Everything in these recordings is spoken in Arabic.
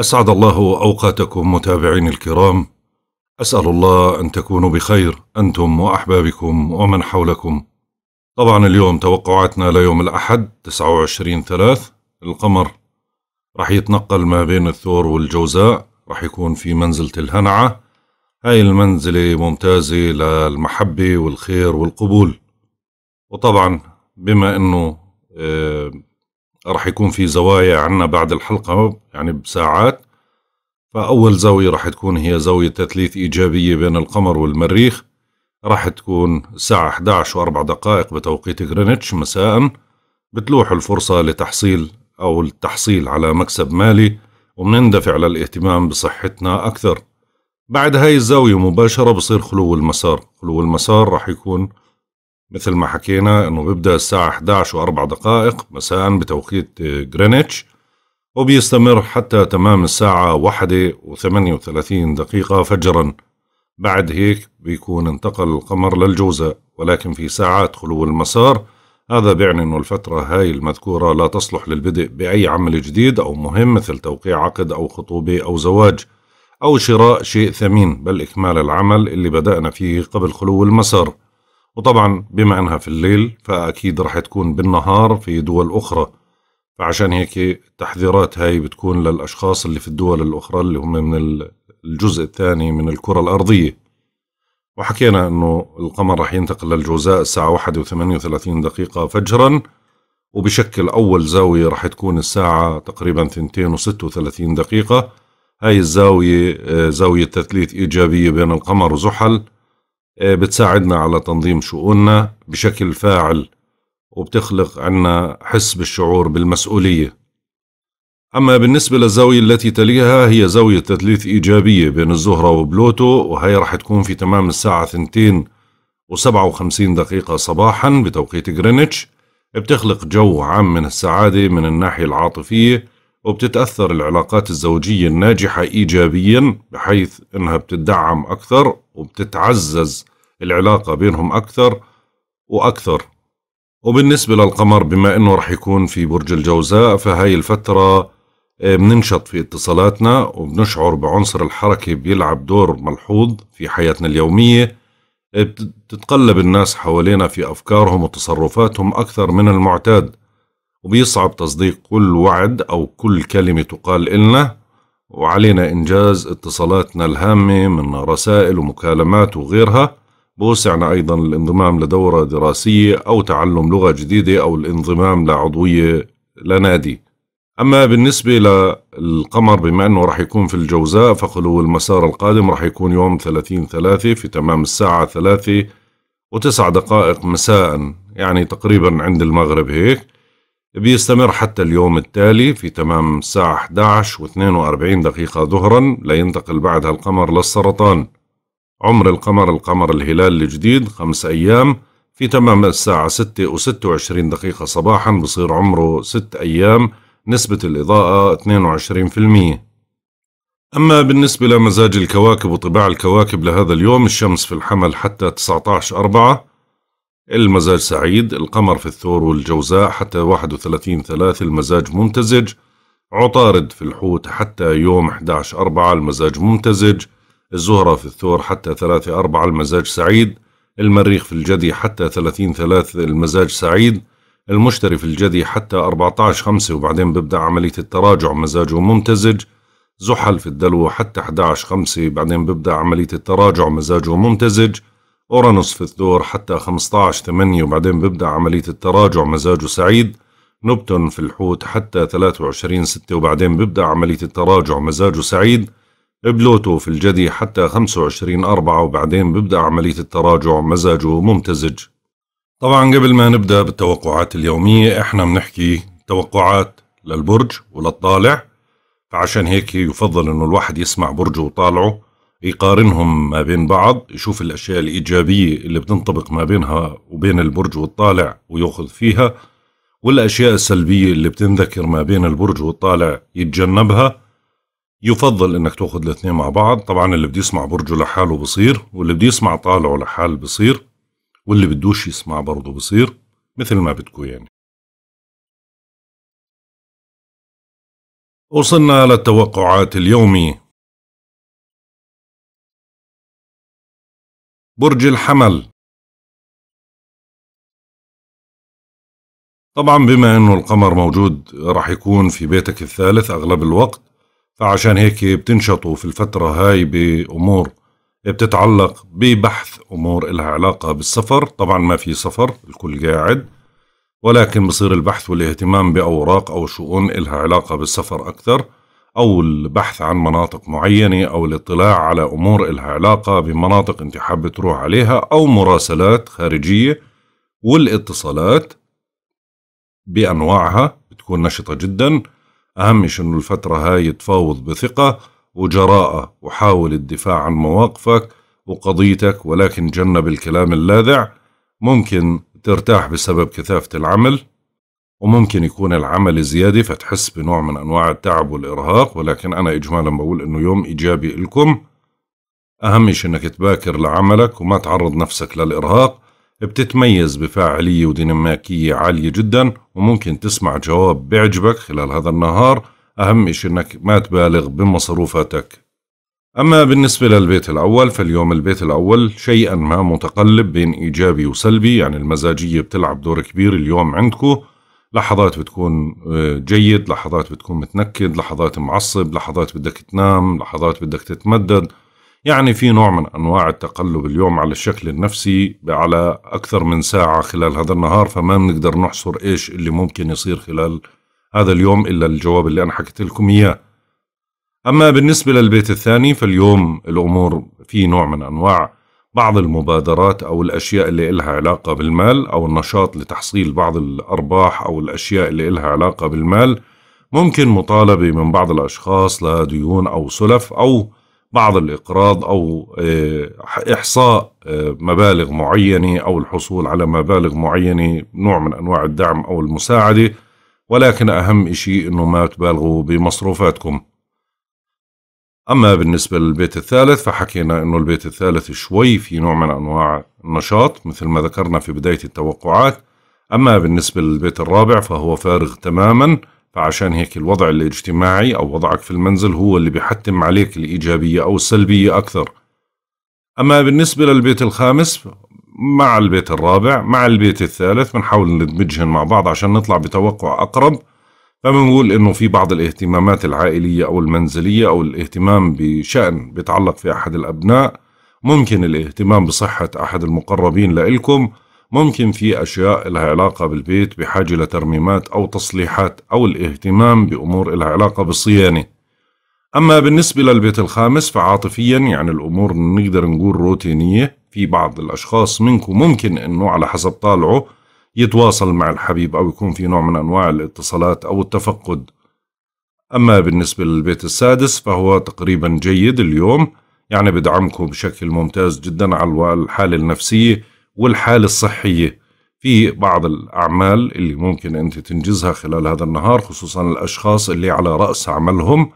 أسعد الله أوقاتكم متابعين الكرام أسأل الله أن تكونوا بخير أنتم وأحبابكم ومن حولكم طبعا اليوم توقعاتنا ليوم الأحد 29 ثلاث القمر رح يتنقل ما بين الثور والجوزاء رح يكون في منزلة الهنعة هاي المنزلة ممتازة للمحبة والخير والقبول وطبعا بما أنه آه، راح يكون في زوايا عنا بعد الحلقة يعني بساعات فأول زاوية راح تكون هي زاوية تثليث إيجابية بين القمر والمريخ راح تكون الساعة 11 وأربع دقائق بتوقيت غرينتش مساء بتلوح الفرصة لتحصيل أو التحصيل على مكسب مالي ومنندفع للاهتمام بصحتنا أكثر بعد هاي الزاوية مباشرة بصير خلو المسار خلو المسار راح يكون مثل ما حكينا انه بيبدا الساعه 11 واربع دقائق مساء بتوقيت جرينتش وبيستمر حتى تمام الساعة واحدة وثمانية وثلاثين دقيقة فجرا بعد هيك بيكون انتقل القمر للجوزاء ولكن في ساعات خلو المسار هذا بيعني أنه الفترة هاي المذكورة لا تصلح للبدء بأي عمل جديد أو مهم مثل توقيع عقد أو خطوبة أو زواج أو شراء شيء ثمين بل إكمال العمل اللي بدأنا فيه قبل خلو المسار وطبعا بما أنها في الليل فأكيد راح تكون بالنهار في دول أخرى فعشان هيك التحذيرات هاي بتكون للأشخاص اللي في الدول الأخرى اللي هم من الجزء الثاني من الكرة الأرضية وحكينا أنه القمر راح ينتقل للجوزاء الساعة 1 و38 دقيقة فجراً وبشكل أول زاوية راح تكون الساعة تقريبا 2 و36 دقيقة هاي الزاوية آه، زاوية تثليث إيجابية بين القمر وزحل آه، بتساعدنا على تنظيم شؤوننا بشكل فاعل وبتخلق عنا حس بالشعور بالمسؤولية أما بالنسبة للزاوية التي تليها هي زاوية تثليث إيجابية بين الزهرة وبلوتو وهي رح تكون في تمام الساعة 2 و57 دقيقة صباحا بتوقيت غرينتش بتخلق جو عام من السعادة من الناحية العاطفية وبتتأثر العلاقات الزوجية الناجحة إيجابيا بحيث أنها بتدعم أكثر وبتتعزز العلاقة بينهم أكثر وأكثر وبالنسبة للقمر بما أنه رح يكون في برج الجوزاء فهاي الفترة آه، بننشط في اتصالاتنا وبنشعر بعنصر الحركة بيلعب دور ملحوظ في حياتنا اليومية آه، بتتقلب الناس حوالينا في أفكارهم وتصرفاتهم أكثر من المعتاد وبيصعب تصديق كل وعد أو كل كلمة تقال إلنا وعلينا إنجاز اتصالاتنا الهامة من رسائل ومكالمات وغيرها بوسعنا أيضا الانضمام لدورة دراسية أو تعلم لغة جديدة أو الانضمام لعضوية لنادي أما بالنسبة للقمر بما أنه رح يكون في الجوزاء فخلو المسار القادم رح يكون يوم 30 ثلاثة في تمام الساعة ثلاثة وتسع دقائق مساء يعني تقريبا عند المغرب هيك بيستمر حتى اليوم التالي في تمام الساعة 11 و42 دقيقة ظهرا لينتقل بعدها القمر للسرطان عمر القمر القمر الهلال الجديد خمس أيام في تمام الساعة 6 و26 دقيقة صباحا بصير عمره 6 أيام نسبة الإضاءة 22% أما بالنسبة لمزاج الكواكب وطباع الكواكب لهذا اليوم الشمس في الحمل حتى 19 أربعة المزاج سعيد القمر في الثور والجوزاء حتى 31 ثلاث المزاج ممتزج عطارد في الحوت حتى يوم 11 أربعة المزاج ممتزج الزهرة في الثور حتى 3 أربعة المزاج سعيد المريخ في الجدي حتى 30 ثلاث المزاج سعيد المشتري في الجدي حتى 14 خمسة وبعدين ببدأ عملية التراجع مزاجه ممتزج زحل في الدلو حتى 11 خمسة بعدين ببدأ عملية التراجع مزاجه ممتزج أورانوس في الدور حتى 15 8 وبعدين بيبدأ عملية التراجع مزاجه سعيد نبتون في الحوت حتى 23 6 وبعدين بيبدأ عملية التراجع مزاجه سعيد بلوتو في الجدي حتى 25 4 وبعدين بيبدأ عملية التراجع مزاجه ممتزج طبعا قبل ما نبدأ بالتوقعات اليومية احنا بنحكي توقعات للبرج وللطالع فعشان هيك يفضل انه الواحد يسمع برجه وطالعه يقارنهم ما بين بعض يشوف الأشياء الإيجابية اللي بتنطبق ما بينها وبين البرج والطالع ويأخذ فيها والأشياء السلبية اللي بتنذكر ما بين البرج والطالع يتجنبها يفضل انك تاخذ الاثنين مع بعض طبعا اللي بده يسمع برجه لحاله بصير واللي بده يسمع طالعه لحاله بصير واللي بدوش يسمع برضه بصير مثل ما بدكو يعني وصلنا للتوقعات اليومي برج الحمل طبعا بما انه القمر موجود راح يكون في بيتك الثالث اغلب الوقت فعشان هيك بتنشطوا في الفترة هاي بأمور بتتعلق ببحث أمور إلها علاقة بالسفر طبعا ما في سفر الكل قاعد ولكن بصير البحث والاهتمام بأوراق أو شؤون إلها علاقة بالسفر أكثر أو البحث عن مناطق معينة أو الاطلاع على أمور إلها علاقة بمناطق أنت حابة تروح عليها أو مراسلات خارجية والاتصالات بأنواعها بتكون نشطة جدا أهم شيء أنه الفترة هاي تفاوض بثقة وجراءة وحاول الدفاع عن مواقفك وقضيتك ولكن جنب الكلام اللاذع ممكن ترتاح بسبب كثافة العمل وممكن يكون العمل زيادة فتحس بنوع من أنواع التعب والإرهاق ولكن أنا إجمالا بقول إنه يوم إيجابي إلكم أهم شيء إنك تباكر لعملك وما تعرض نفسك للإرهاق بتتميز بفاعلية وديناميكية عالية جدا وممكن تسمع جواب بيعجبك خلال هذا النهار أهم شيء إنك ما تبالغ بمصروفاتك أما بالنسبة للبيت الأول فاليوم البيت الأول شيئا ما متقلب بين إيجابي وسلبي يعني المزاجية بتلعب دور كبير اليوم عندكم لحظات بتكون آه، جيد لحظات بتكون متنكد لحظات معصب لحظات بدك تنام لحظات بدك تتمدد يعني في نوع من أنواع التقلب اليوم على الشكل النفسي على أكثر من ساعة خلال هذا النهار فما بنقدر نحصر إيش اللي ممكن يصير خلال هذا اليوم إلا الجواب اللي أنا حكيت لكم إياه أما بالنسبة للبيت الثاني فاليوم الأمور في نوع من أنواع بعض المبادرات أو الأشياء اللي إلها علاقة بالمال أو النشاط لتحصيل بعض الأرباح أو الأشياء اللي إلها علاقة بالمال ممكن مطالبة من بعض الأشخاص لديون أو سلف أو بعض الإقراض أو آه، إحصاء آه، مبالغ معينة أو الحصول على مبالغ معينة نوع من أنواع الدعم أو المساعدة ولكن أهم شيء أنه ما تبالغوا بمصروفاتكم أما بالنسبة للبيت الثالث فحكينا أنه البيت الثالث شوي في نوع من أنواع النشاط مثل ما ذكرنا في بداية التوقعات أما بالنسبة للبيت الرابع فهو فارغ تماما فعشان هيك الوضع الاجتماعي أو وضعك في المنزل هو اللي بيحتم عليك الإيجابية أو السلبية أكثر أما بالنسبة للبيت الخامس مع البيت الرابع مع البيت الثالث بنحاول ندمجهم مع بعض عشان نطلع بتوقع أقرب فبنقول انه في بعض الاهتمامات العائليه او المنزليه او الاهتمام بشان بيتعلق في احد الابناء ممكن الاهتمام بصحه احد المقربين لإلكم ممكن في اشياء لها علاقه بالبيت بحاجه لترميمات او تصليحات او الاهتمام بامور لها علاقه بالصيانه اما بالنسبه للبيت الخامس فعاطفيا يعني الامور نقدر نقول روتينيه في بعض الاشخاص منكم ممكن انه على حسب طالعه يتواصل مع الحبيب أو يكون في نوع من أنواع الاتصالات أو التفقد أما بالنسبة للبيت السادس فهو تقريبا جيد اليوم يعني بدعمكم بشكل ممتاز جدا على الحالة النفسية والحالة الصحية في بعض الأعمال اللي ممكن أنت تنجزها خلال هذا النهار خصوصا الأشخاص اللي على رأس عملهم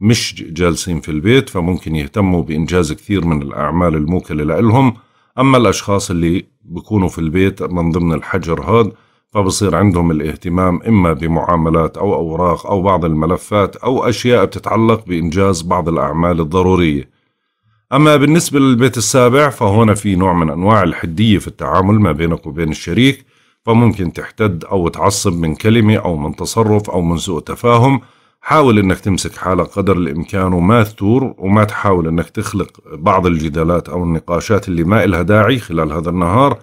مش جالسين في البيت فممكن يهتموا بإنجاز كثير من الأعمال الموكلة لهم أما الأشخاص اللي بيكونوا في البيت من ضمن الحجر هذا فبصير عندهم الاهتمام إما بمعاملات أو أوراق أو بعض الملفات أو أشياء بتتعلق بإنجاز بعض الأعمال الضرورية أما بالنسبة للبيت السابع فهنا في نوع من أنواع الحدية في التعامل ما بينك وبين الشريك فممكن تحتد أو تعصب من كلمة أو من تصرف أو من سوء تفاهم حاول انك تمسك حالك قدر الامكان وما تثور وما تحاول انك تخلق بعض الجدالات او النقاشات اللي ما إلها داعي خلال هذا النهار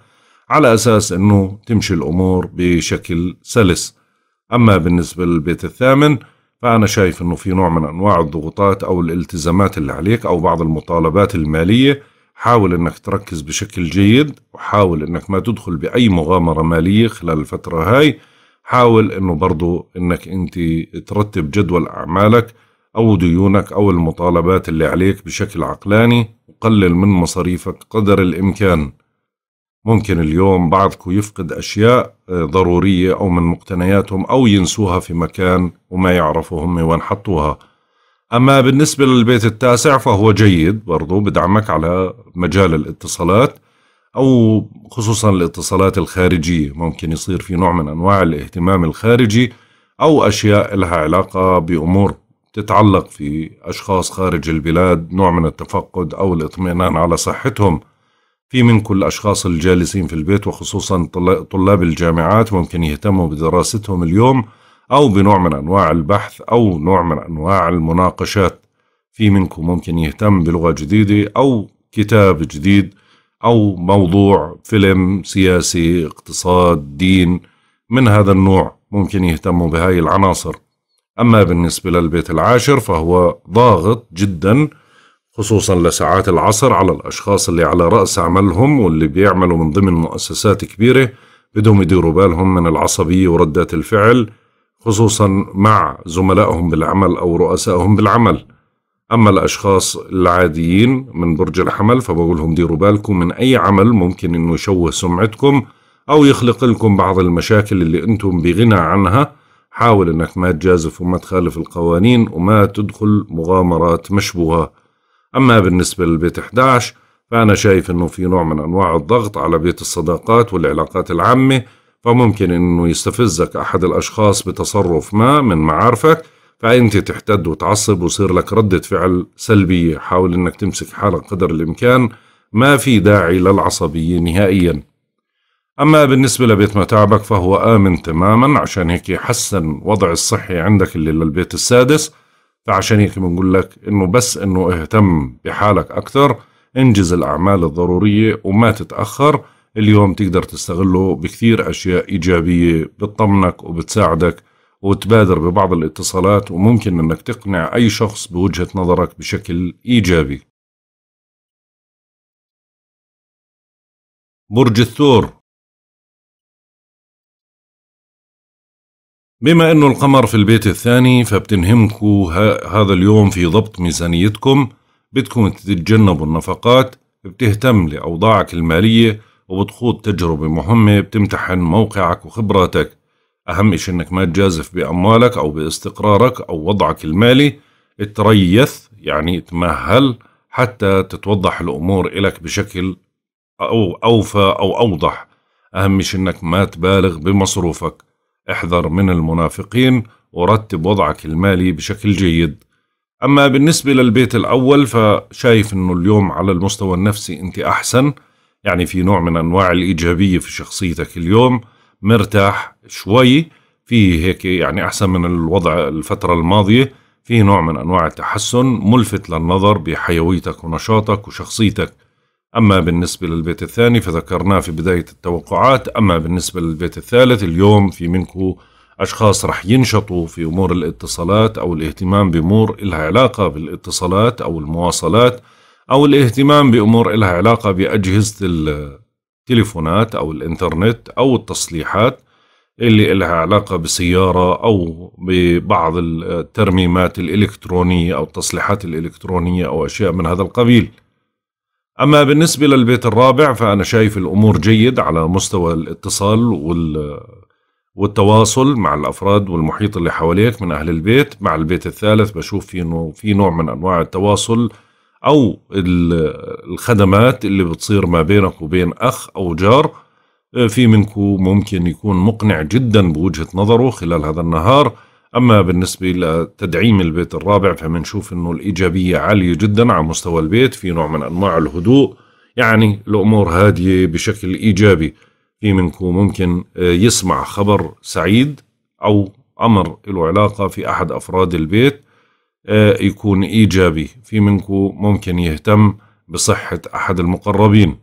على اساس انه تمشي الامور بشكل سلس اما بالنسبه للبيت الثامن فانا شايف انه في نوع من انواع الضغوطات او الالتزامات اللي عليك او بعض المطالبات الماليه حاول انك تركز بشكل جيد وحاول انك ما تدخل باي مغامره ماليه خلال الفتره هاي حاول انه برضو انك انت ترتب جدول اعمالك او ديونك او المطالبات اللي عليك بشكل عقلاني وقلل من مصاريفك قدر الامكان ممكن اليوم بعضكم يفقد اشياء آه، ضروريه او من مقتنياتهم او ينسوها في مكان وما يعرفوا هم وين حطوها اما بالنسبه للبيت التاسع فهو جيد برضو بدعمك على مجال الاتصالات أو خصوصا الاتصالات الخارجية ممكن يصير في نوع من أنواع الاهتمام الخارجي أو أشياء لها علاقة بأمور تتعلق في أشخاص خارج البلاد نوع من التفقد أو الاطمئنان على صحتهم في منكم الأشخاص الجالسين في البيت وخصوصا طلاب الجامعات ممكن يهتموا بدراستهم اليوم أو بنوع من أنواع البحث أو نوع من أنواع المناقشات في منكم ممكن يهتم بلغة جديدة أو كتاب جديد أو موضوع فيلم سياسي اقتصاد دين من هذا النوع ممكن يهتموا بهاي العناصر أما بالنسبة للبيت العاشر فهو ضاغط جدا خصوصا لساعات العصر على الأشخاص اللي على رأس عملهم واللي بيعملوا من ضمن مؤسسات كبيرة بدهم يديروا بالهم من العصبية وردات الفعل خصوصا مع زملائهم بالعمل أو رؤسائهم بالعمل أما الأشخاص العاديين من برج الحمل فبقول لهم ديروا بالكم من أي عمل ممكن إنه يشوه سمعتكم أو يخلق لكم بعض المشاكل اللي أنتم بغنى عنها حاول أنك ما تجازف وما تخالف القوانين وما تدخل مغامرات مشبوهة أما بالنسبة للبيت 11 فأنا شايف أنه في نوع من أنواع الضغط على بيت الصداقات والعلاقات العامة فممكن أنه يستفزك أحد الأشخاص بتصرف ما من معارفك فأنت تحتد وتعصب ويصير لك ردة فعل سلبية حاول أنك تمسك حالك قدر الإمكان ما في داعي للعصبية نهائيا أما بالنسبة لبيت متاعبك فهو آمن تماما عشان هيك يحسن وضع الصحي عندك اللي للبيت السادس فعشان هيك بنقول لك إنه بس إنه اهتم بحالك أكثر انجز الأعمال الضرورية وما تتأخر اليوم تقدر تستغله بكثير أشياء إيجابية بتطمنك وبتساعدك وتبادر ببعض الاتصالات وممكن أنك تقنع أي شخص بوجهة نظرك بشكل إيجابي برج الثور بما أنه القمر في البيت الثاني فبتنهمكوا هذا اليوم في ضبط ميزانيتكم بدكم تتجنبوا النفقات بتهتم لأوضاعك المالية وبتخوض تجربة مهمة بتمتحن موقعك وخبراتك أهم شيء أنك ما تجازف بأموالك أو باستقرارك أو وضعك المالي تريث يعني تمهل حتى تتوضح الأمور إلك بشكل أو أوفى أو أوضح أهم شيء أنك ما تبالغ بمصروفك احذر من المنافقين ورتب وضعك المالي بشكل جيد أما بالنسبة للبيت الأول فشايف أنه اليوم على المستوى النفسي أنت أحسن يعني في نوع من أنواع الإيجابية في شخصيتك اليوم مرتاح شوي في هيك يعني احسن من الوضع الفتره الماضيه في نوع من انواع التحسن ملفت للنظر بحيويتك ونشاطك وشخصيتك اما بالنسبه للبيت الثاني فذكرناه في بدايه التوقعات اما بالنسبه للبيت الثالث اليوم في منكم اشخاص رح ينشطوا في امور الاتصالات او الاهتمام بامور إلها علاقه بالاتصالات او المواصلات او الاهتمام بامور إلها علاقه باجهزه التليفونات أو الإنترنت أو التصليحات اللي لها علاقة بسيارة أو ببعض الترميمات الإلكترونية أو التصليحات الإلكترونية أو أشياء من هذا القبيل أما بالنسبة للبيت الرابع فأنا شايف الأمور جيد على مستوى الاتصال وال والتواصل مع الافراد والمحيط اللي حواليك من اهل البيت مع البيت الثالث بشوف في انه في نوع من انواع التواصل او الخدمات اللي بتصير ما بينك وبين اخ او جار آه، في منكم ممكن يكون مقنع جدا بوجهه نظره خلال هذا النهار اما بالنسبه لتدعيم البيت الرابع فبنشوف انه الايجابيه عاليه جدا على مستوى البيت في نوع من انواع الهدوء يعني الامور هاديه بشكل ايجابي في منكم ممكن آه، يسمع خبر سعيد او امر له علاقه في احد افراد البيت يكون إيجابي في منكم ممكن يهتم بصحة أحد المقربين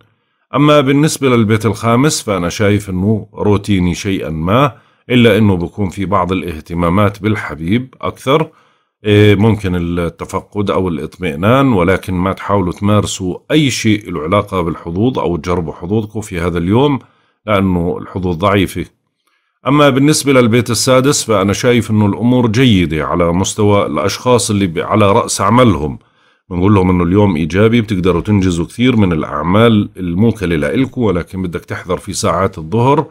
أما بالنسبة للبيت الخامس فأنا شايف أنه روتيني شيئا ما إلا أنه بكون في بعض الاهتمامات بالحبيب أكثر إيه، ممكن التفقد أو الإطمئنان ولكن ما تحاولوا تمارسوا أي شيء له علاقة بالحظوظ أو تجربوا حظوظكم في هذا اليوم لأنه الحظوظ ضعيفة أما بالنسبة للبيت السادس فأنا شايف أنه الأمور جيدة على مستوى الأشخاص اللي على رأس عملهم بنقول لهم أنه اليوم إيجابي بتقدروا تنجزوا كثير من الأعمال الموكلة لإلكم ولكن بدك تحذر في ساعات الظهر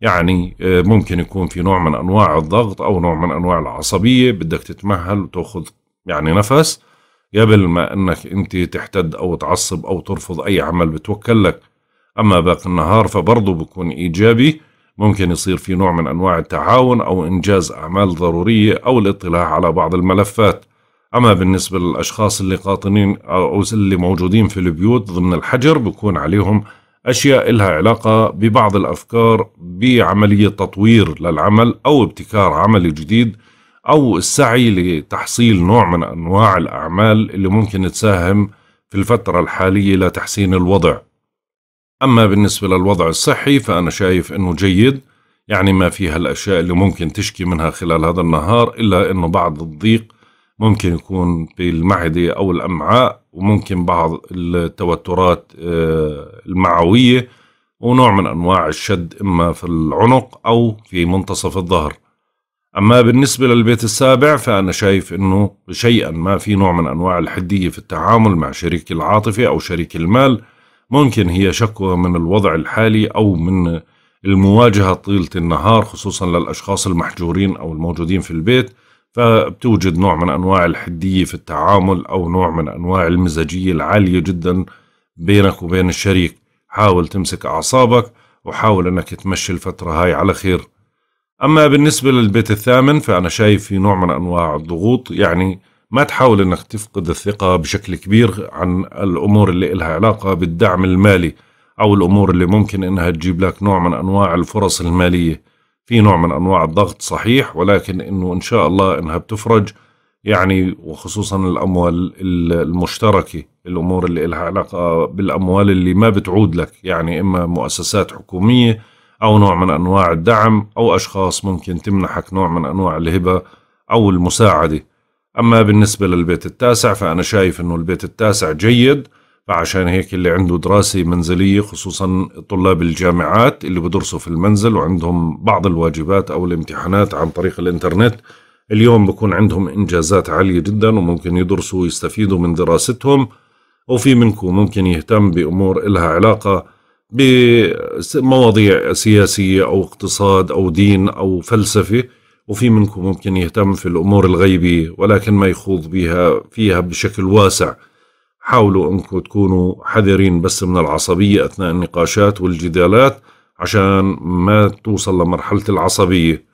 يعني آه، ممكن يكون في نوع من أنواع الضغط أو نوع من أنواع العصبية بدك تتمهل وتأخذ يعني نفس قبل ما أنك أنت تحتد أو تعصب أو ترفض أي عمل بتوكل لك أما باقي النهار فبرضه بكون إيجابي ممكن يصير في نوع من أنواع التعاون أو إنجاز أعمال ضرورية أو الاطلاع على بعض الملفات أما بالنسبة للأشخاص اللي قاطنين أو اللي موجودين في البيوت ضمن الحجر بكون عليهم أشياء إلها علاقة ببعض الأفكار بعملية تطوير للعمل أو ابتكار عمل جديد أو السعي لتحصيل نوع من أنواع الأعمال اللي ممكن تساهم في الفترة الحالية لتحسين الوضع أما بالنسبة للوضع الصحي فأنا شايف أنه جيد يعني ما فيها الأشياء اللي ممكن تشكي منها خلال هذا النهار إلا أنه بعض الضيق ممكن يكون بالمعدة أو الأمعاء وممكن بعض التوترات آه، المعوية ونوع من أنواع الشد إما في العنق أو في منتصف الظهر أما بالنسبة للبيت السابع فأنا شايف أنه شيئا ما في نوع من أنواع الحدية في التعامل مع شريك العاطفة أو شريك المال ممكن هي شكوى من الوضع الحالي أو من المواجهة طيلة النهار خصوصا للأشخاص المحجورين أو الموجودين في البيت فبتوجد نوع من أنواع الحدية في التعامل أو نوع من أنواع المزاجية العالية جدا بينك وبين الشريك حاول تمسك أعصابك وحاول أنك تمشي الفترة هاي على خير أما بالنسبة للبيت الثامن فأنا شايف في نوع من أنواع الضغوط يعني ما تحاول انك تفقد الثقه بشكل كبير عن الامور اللي لها علاقه بالدعم المالي او الامور اللي ممكن انها تجيب لك نوع من انواع الفرص الماليه في نوع من انواع الضغط صحيح ولكن انه ان شاء الله انها بتفرج يعني وخصوصا الاموال المشتركه الامور اللي لها علاقه بالاموال اللي ما بتعود لك يعني اما مؤسسات حكوميه او نوع من انواع الدعم او اشخاص ممكن تمنحك نوع من انواع الهبه او المساعده أما بالنسبة للبيت التاسع فأنا شايف أنه البيت التاسع جيد فعشان هيك اللي عنده دراسة منزلية خصوصا طلاب الجامعات اللي بدرسوا في المنزل وعندهم بعض الواجبات أو الامتحانات عن طريق الإنترنت اليوم بكون عندهم إنجازات عالية جدا وممكن يدرسوا ويستفيدوا من دراستهم وفي منكم ممكن يهتم بأمور إلها علاقة بمواضيع سياسية أو اقتصاد أو دين أو فلسفة وفي منكم ممكن يهتم في الأمور الغيبية ولكن ما يخوض بها فيها بشكل واسع حاولوا أنكم تكونوا حذرين بس من العصبية أثناء النقاشات والجدالات عشان ما توصل لمرحلة العصبية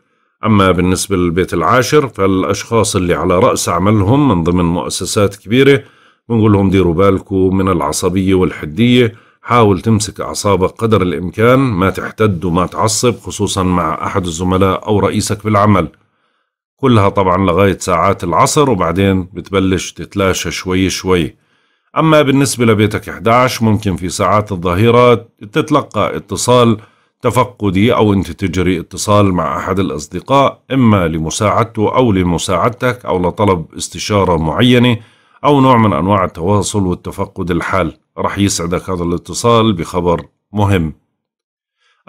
أما بالنسبة للبيت العاشر فالأشخاص اللي على رأس عملهم من ضمن مؤسسات كبيرة بنقول لهم ديروا بالكم من العصبية والحدية حاول تمسك أعصابك قدر الإمكان ما تحتد وما تعصب خصوصا مع أحد الزملاء أو رئيسك بالعمل كلها طبعا لغاية ساعات العصر وبعدين بتبلش تتلاشى شوي شوي أما بالنسبة لبيتك 11 ممكن في ساعات الظهيرة تتلقى اتصال تفقدي أو أنت تجري اتصال مع أحد الأصدقاء إما لمساعدته أو لمساعدتك أو لطلب استشارة معينة أو نوع من أنواع التواصل والتفقد الحال رح يسعدك هذا الاتصال بخبر مهم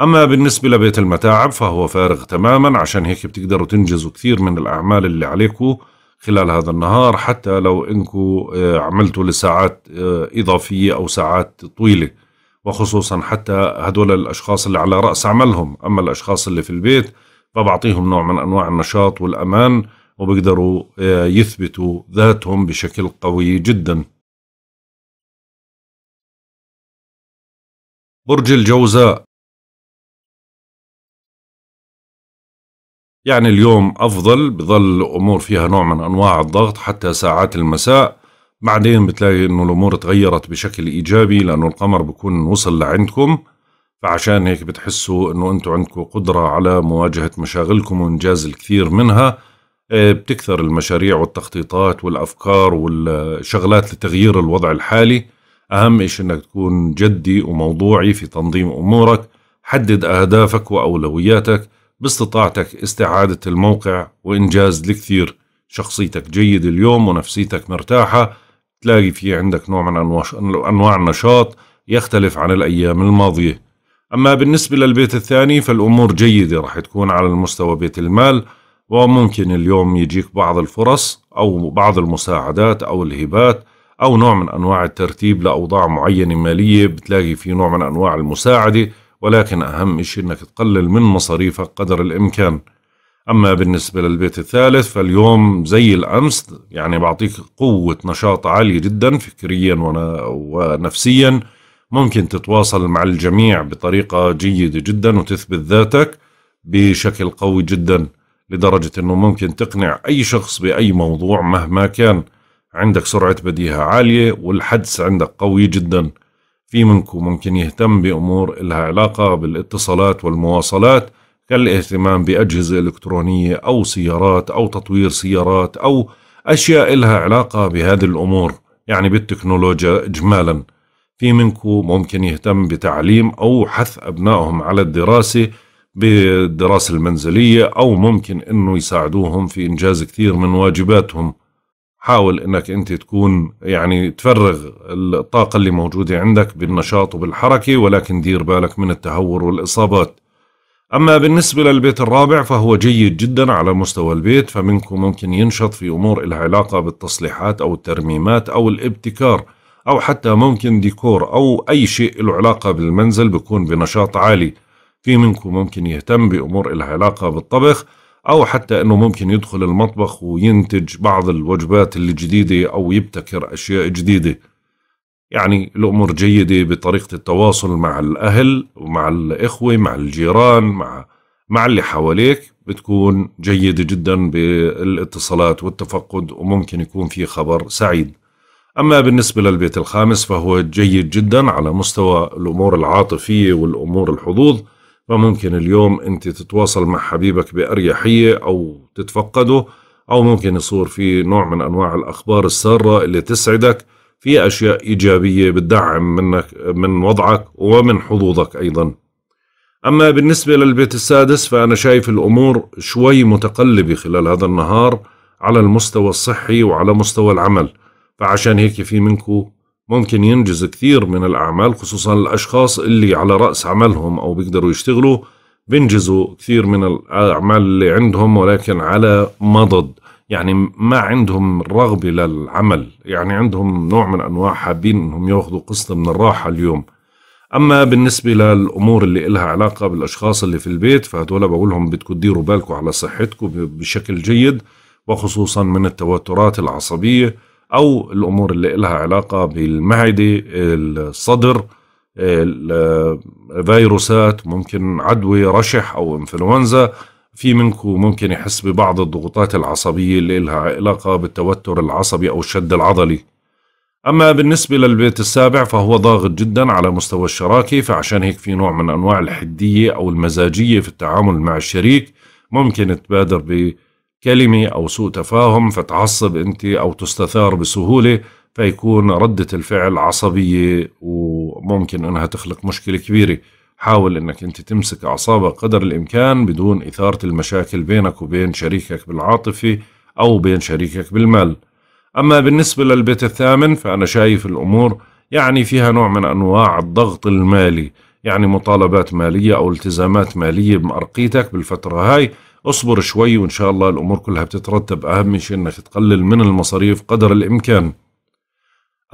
أما بالنسبة لبيت المتاعب فهو فارغ تماما عشان هيك بتقدروا تنجزوا كثير من الأعمال اللي عليكم خلال هذا النهار حتى لو انكم آه، عملتوا لساعات آه، إضافية أو ساعات طويلة وخصوصا حتى هدول الأشخاص اللي على رأس عملهم أما الأشخاص اللي في البيت فبعطيهم نوع من أنواع النشاط والأمان وبقدروا آه، يثبتوا ذاتهم بشكل قوي جداً برج الجوزاء يعني اليوم أفضل بظل أمور فيها نوع من أنواع الضغط حتى ساعات المساء بعدين بتلاقي أنه الأمور تغيرت بشكل إيجابي لأنه القمر بكون وصل لعندكم فعشان هيك بتحسوا أنه أنتوا عندكم قدرة على مواجهة مشاغلكم وإنجاز الكثير منها آه، بتكثر المشاريع والتخطيطات والأفكار والشغلات لتغيير الوضع الحالي أهم شيء أنك تكون جدي وموضوعي في تنظيم أمورك حدد أهدافك وأولوياتك باستطاعتك استعادة الموقع وإنجاز الكثير شخصيتك جيد اليوم ونفسيتك مرتاحة تلاقي في عندك نوع من أنواع النشاط يختلف عن الأيام الماضية أما بالنسبة للبيت الثاني فالأمور جيدة راح تكون على المستوى بيت المال وممكن اليوم يجيك بعض الفرص أو بعض المساعدات أو الهبات أو نوع من أنواع الترتيب لأوضاع معينة مالية بتلاقي في نوع من أنواع المساعدة ولكن أهم إشي أنك تقلل من مصاريفك قدر الإمكان أما بالنسبة للبيت الثالث فاليوم زي الأمس يعني بعطيك قوة نشاط عالية جدا فكريا ونفسيا ممكن تتواصل مع الجميع بطريقة جيدة جدا وتثبت ذاتك بشكل قوي جدا لدرجة أنه ممكن تقنع أي شخص بأي موضوع مهما كان عندك سرعة بديهة عالية والحدس عندك قوي جدا في منكم ممكن يهتم بأمور لها علاقة بالاتصالات والمواصلات كالاهتمام بأجهزة إلكترونية أو سيارات أو تطوير سيارات أو أشياء لها علاقة بهذه الأمور يعني بالتكنولوجيا إجمالا في منكم ممكن يهتم بتعليم أو حث أبنائهم على الدراسة بالدراسة المنزلية أو ممكن أنه يساعدوهم في إنجاز كثير من واجباتهم حاول انك انت تكون يعني تفرغ الطاقه اللي موجوده عندك بالنشاط وبالحركه ولكن دير بالك من التهور والاصابات اما بالنسبه للبيت الرابع فهو جيد جدا على مستوى البيت فمنكم ممكن ينشط في امور لها علاقه بالتصليحات او الترميمات او الابتكار او حتى ممكن ديكور او اي شيء له علاقه بالمنزل بيكون بنشاط عالي في منكم ممكن يهتم بامور لها علاقه بالطبخ أو حتى أنه ممكن يدخل المطبخ وينتج بعض الوجبات الجديدة أو يبتكر أشياء جديدة يعني الأمور جيدة بطريقة التواصل مع الأهل ومع الإخوة مع الجيران مع مع اللي حواليك بتكون جيدة جدا بالاتصالات والتفقد وممكن يكون في خبر سعيد أما بالنسبة للبيت الخامس فهو جيد جدا على مستوى الأمور العاطفية والأمور الحظوظ فممكن اليوم انت تتواصل مع حبيبك باريحيه او تتفقده او ممكن يصير في نوع من انواع الاخبار الساره اللي تسعدك في اشياء ايجابيه بتدعم منك من وضعك ومن حظوظك ايضا. اما بالنسبه للبيت السادس فانا شايف الامور شوي متقلبه خلال هذا النهار على المستوى الصحي وعلى مستوى العمل فعشان هيك في منكم ممكن ينجز كثير من الأعمال خصوصا الأشخاص اللي على رأس عملهم أو بيقدروا يشتغلوا بينجزوا كثير من الأعمال اللي عندهم ولكن على مضض يعني ما عندهم رغبة للعمل يعني عندهم نوع من أنواع حابين أنهم يأخذوا قسط من الراحة اليوم أما بالنسبة للأمور اللي إلها علاقة بالأشخاص اللي في البيت فهدول بقولهم بدكم تديروا بالكم على صحتكم بشكل جيد وخصوصا من التوترات العصبية او الامور اللي لها علاقه بالمعده الصدر الفيروسات ممكن عدوى رشح او انفلونزا في منكم ممكن يحس ببعض الضغوطات العصبيه اللي لها علاقه بالتوتر العصبي او الشد العضلي اما بالنسبه للبيت السابع فهو ضاغط جدا على مستوى الشراكه فعشان هيك في نوع من انواع الحديه او المزاجيه في التعامل مع الشريك ممكن تبادر ب كلمة أو سوء تفاهم فتعصب أنت أو تستثار بسهولة فيكون ردة الفعل عصبية وممكن أنها تخلق مشكلة كبيرة حاول أنك أنت تمسك أعصابك قدر الإمكان بدون إثارة المشاكل بينك وبين شريكك بالعاطفة أو بين شريكك بالمال أما بالنسبة للبيت الثامن فأنا شايف الأمور يعني فيها نوع من أنواع الضغط المالي يعني مطالبات مالية أو التزامات مالية بمرقيتك بالفترة هاي اصبر شوي وإن شاء الله الأمور كلها بتترتب أهم شيء أنك تقلل من المصاريف قدر الإمكان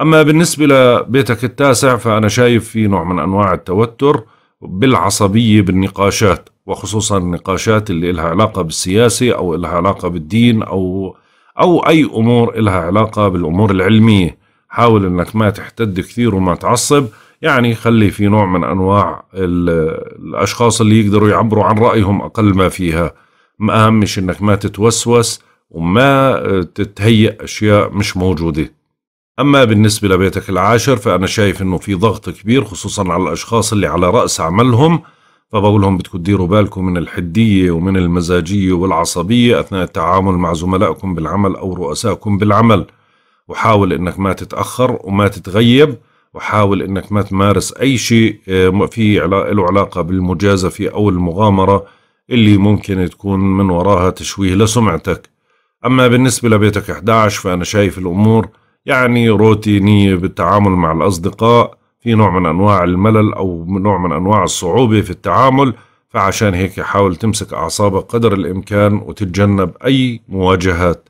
أما بالنسبة لبيتك التاسع فأنا شايف في نوع من أنواع التوتر بالعصبية بالنقاشات وخصوصا النقاشات اللي لها علاقة بالسياسة أو لها علاقة بالدين أو أو أي أمور لها علاقة بالأمور العلمية حاول أنك ما تحتد كثير وما تعصب يعني خلي في نوع من أنواع الأشخاص اللي يقدروا يعبروا عن رأيهم أقل ما فيها اهم شيء انك ما تتوسوس وما آه، تتهيئ اشياء مش موجوده اما بالنسبه لبيتك العاشر فانا شايف انه في ضغط كبير خصوصا على الاشخاص اللي على راس عملهم فبقول لهم بدكم تديروا بالكم من الحديه ومن المزاجيه والعصبيه اثناء التعامل مع زملائكم بالعمل او رؤسائكم بالعمل وحاول انك ما تتاخر وما تتغيب وحاول انك ما تمارس اي شيء آه، في له علاقه بالمجازفه او المغامره اللي ممكن تكون من وراها تشويه لسمعتك أما بالنسبة لبيتك 11 فأنا شايف الأمور يعني روتينية بالتعامل مع الأصدقاء في نوع من أنواع الملل أو نوع من أنواع الصعوبة في التعامل فعشان هيك حاول تمسك أعصابك قدر الإمكان وتتجنب أي مواجهات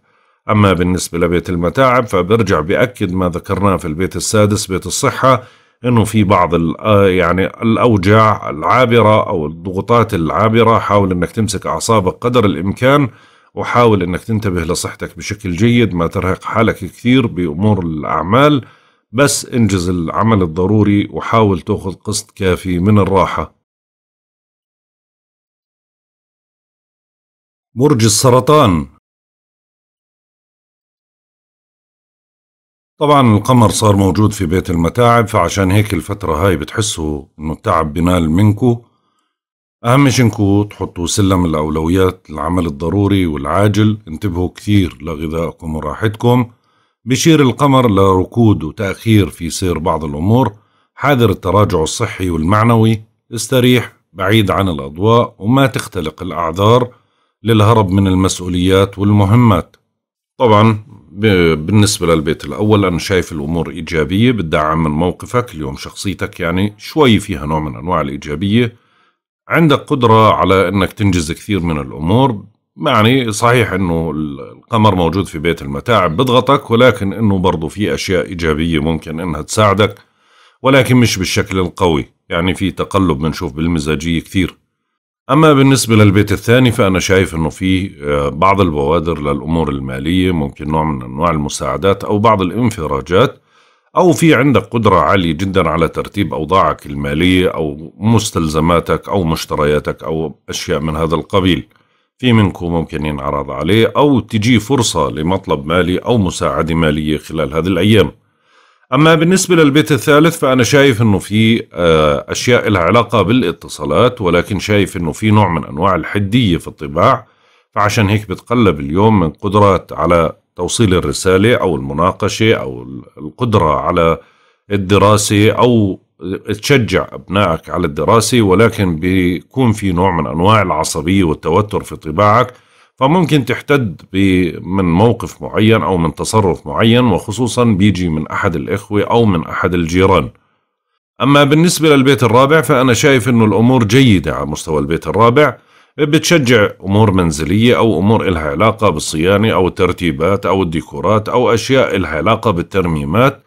أما بالنسبة لبيت المتاعب فبرجع بأكد ما ذكرناه في البيت السادس بيت الصحة انه في بعض آه، يعني الاوجاع العابره او الضغوطات العابره حاول انك تمسك اعصابك قدر الامكان وحاول انك تنتبه لصحتك بشكل جيد ما ترهق حالك كثير بامور الاعمال بس انجز العمل الضروري وحاول تاخذ قسط كافي من الراحه برج السرطان طبعا القمر صار موجود في بيت المتاعب فعشان هيك الفترة هاي بتحسوا انه التعب بنال منكو اهم شي انكو تحطوا سلم الاولويات العمل الضروري والعاجل انتبهوا كثير لغذائكم وراحتكم بشير القمر لركود وتأخير في سير بعض الامور حاذر التراجع الصحي والمعنوي استريح بعيد عن الاضواء وما تختلق الاعذار للهرب من المسؤوليات والمهمات طبعا بالنسبة للبيت الأول أنا شايف الأمور إيجابية بتدعم من موقفك اليوم شخصيتك يعني شوي فيها نوع من أنواع الإيجابية عندك قدرة على أنك تنجز كثير من الأمور يعني صحيح أنه القمر موجود في بيت المتاعب بضغطك ولكن أنه برضو في أشياء إيجابية ممكن أنها تساعدك ولكن مش بالشكل القوي يعني في تقلب بنشوف بالمزاجية كثير أما بالنسبة للبيت الثاني فأنا شايف أنه في آه، بعض البوادر للأمور المالية ممكن نوع من أنواع المساعدات أو بعض الانفراجات أو في عندك قدرة عالية جدا على ترتيب أوضاعك المالية أو مستلزماتك أو مشترياتك أو أشياء من هذا القبيل في منكم ممكن ينعرض عليه أو تجي فرصة لمطلب مالي أو مساعدة مالية خلال هذه الأيام اما بالنسبه للبيت الثالث فانا شايف انه في آه، اشياء لها علاقه بالاتصالات ولكن شايف انه في نوع من انواع الحديه في الطباع فعشان هيك بتقلب اليوم من قدرات على توصيل الرساله او المناقشه او القدره على الدراسه او تشجع ابنائك على الدراسه ولكن بيكون في نوع من انواع العصبيه والتوتر في طباعك فممكن تحتد من موقف معين أو من تصرف معين وخصوصا بيجي من أحد الإخوة أو من أحد الجيران أما بالنسبة للبيت الرابع فأنا شايف أنه الأمور جيدة على مستوى البيت الرابع بتشجع أمور منزلية أو أمور إلها علاقة بالصيانة أو الترتيبات أو الديكورات أو أشياء إلها علاقة بالترميمات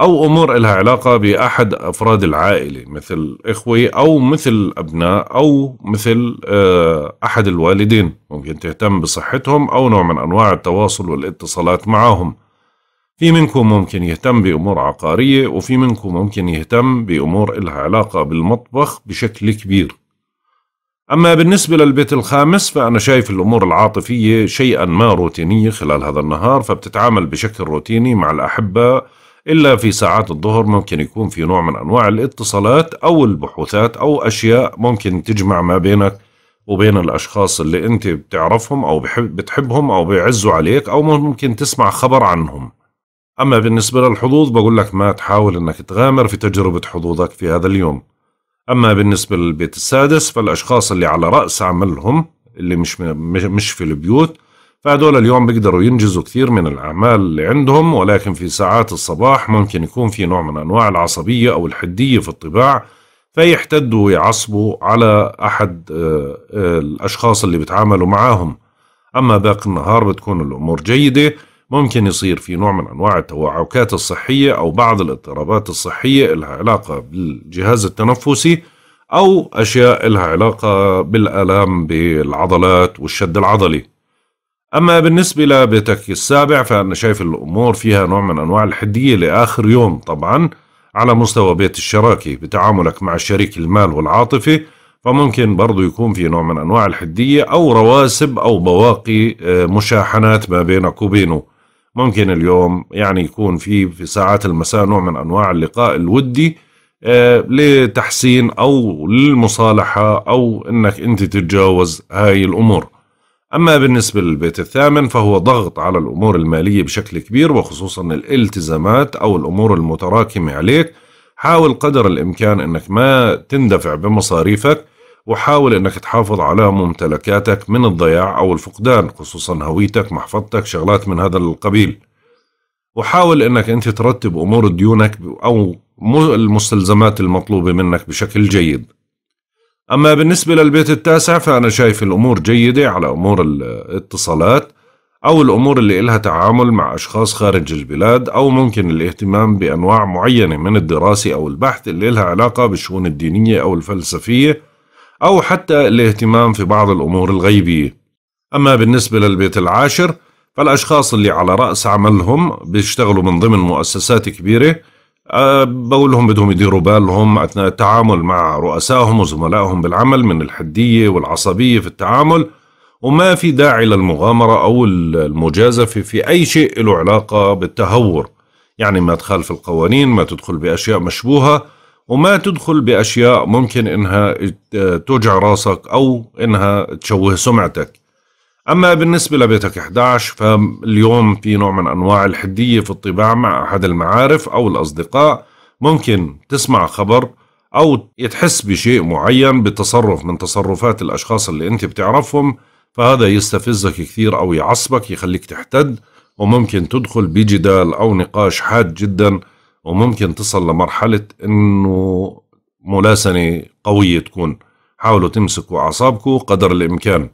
أو أمور لها علاقة بأحد أفراد العائلة مثل إخوة أو مثل أبناء أو مثل آه، أحد الوالدين ممكن تهتم بصحتهم أو نوع من أنواع التواصل والاتصالات معهم في منكم ممكن يهتم بأمور عقارية وفي منكم ممكن يهتم بأمور لها علاقة بالمطبخ بشكل كبير أما بالنسبة للبيت الخامس فأنا شايف الأمور العاطفية شيئا ما روتينية خلال هذا النهار فبتتعامل بشكل روتيني مع الأحبة إلا في ساعات الظهر ممكن يكون في نوع من أنواع الاتصالات أو البحوثات أو أشياء ممكن تجمع ما بينك وبين الأشخاص اللي أنت بتعرفهم أو بحب بتحبهم أو بيعزوا عليك أو ممكن تسمع خبر عنهم أما بالنسبة للحظوظ بقول لك ما تحاول أنك تغامر في تجربة حظوظك في هذا اليوم أما بالنسبة للبيت السادس فالأشخاص اللي على رأس عملهم اللي مش مش في البيوت فهدول اليوم بيقدروا ينجزوا كثير من الأعمال اللي عندهم ولكن في ساعات الصباح ممكن يكون في نوع من أنواع العصبية أو الحدية في الطباع فيحتدوا ويعصبوا على أحد آه، آه، الأشخاص اللي بتعاملوا معاهم أما باقي النهار بتكون الأمور جيدة ممكن يصير في نوع من أنواع التوعكات الصحية أو بعض الاضطرابات الصحية لها علاقة بالجهاز التنفسي أو أشياء لها علاقة بالآلام بالعضلات والشد العضلي أما بالنسبة لبيتك السابع فأنا شايف الأمور فيها نوع من أنواع الحدية لآخر يوم طبعا على مستوى بيت الشراكة بتعاملك مع شريك المال والعاطفة فممكن برضو يكون في نوع من أنواع الحدية أو رواسب أو بواقي آه، مشاحنات ما بينك وبينه ممكن اليوم يعني يكون في في ساعات المساء نوع من أنواع اللقاء الودي آه، لتحسين أو للمصالحة أو أنك أنت تتجاوز هاي الأمور أما بالنسبة للبيت الثامن فهو ضغط على الأمور المالية بشكل كبير وخصوصا الالتزامات أو الأمور المتراكمة عليك حاول قدر الإمكان أنك ما تندفع بمصاريفك وحاول أنك تحافظ على ممتلكاتك من الضياع أو الفقدان خصوصا هويتك محفظتك شغلات من هذا القبيل وحاول أنك أنت ترتب أمور ديونك أو المستلزمات المطلوبة منك بشكل جيد أما بالنسبة للبيت التاسع فأنا شايف الأمور جيدة على أمور الاتصالات أو الأمور اللي إلها تعامل مع أشخاص خارج البلاد أو ممكن الاهتمام بأنواع معينة من الدراسة أو البحث اللي إلها علاقة بالشؤون الدينية أو الفلسفية أو حتى الاهتمام في بعض الأمور الغيبية أما بالنسبة للبيت العاشر فالأشخاص اللي على رأس عملهم بيشتغلوا من ضمن مؤسسات كبيرة أه، بقول لهم بدهم يديروا بالهم اثناء التعامل مع رؤسائهم وزملائهم بالعمل من الحديه والعصبيه في التعامل وما في داعي للمغامره او المجازفه في اي شيء له علاقه بالتهور يعني ما تخالف القوانين ما تدخل باشياء مشبوهه وما تدخل باشياء ممكن انها توجع راسك او انها تشوه سمعتك أما بالنسبة لبيتك 11 فاليوم في نوع من أنواع الحدية في الطباع مع أحد المعارف أو الأصدقاء ممكن تسمع خبر أو تحس بشيء معين بتصرف من تصرفات الأشخاص اللي أنت بتعرفهم فهذا يستفزك كثير أو يعصبك يخليك تحتد وممكن تدخل بجدال أو نقاش حاد جدا وممكن تصل لمرحلة أنه ملاسنة قوية تكون حاولوا تمسكوا أعصابكم قدر الإمكان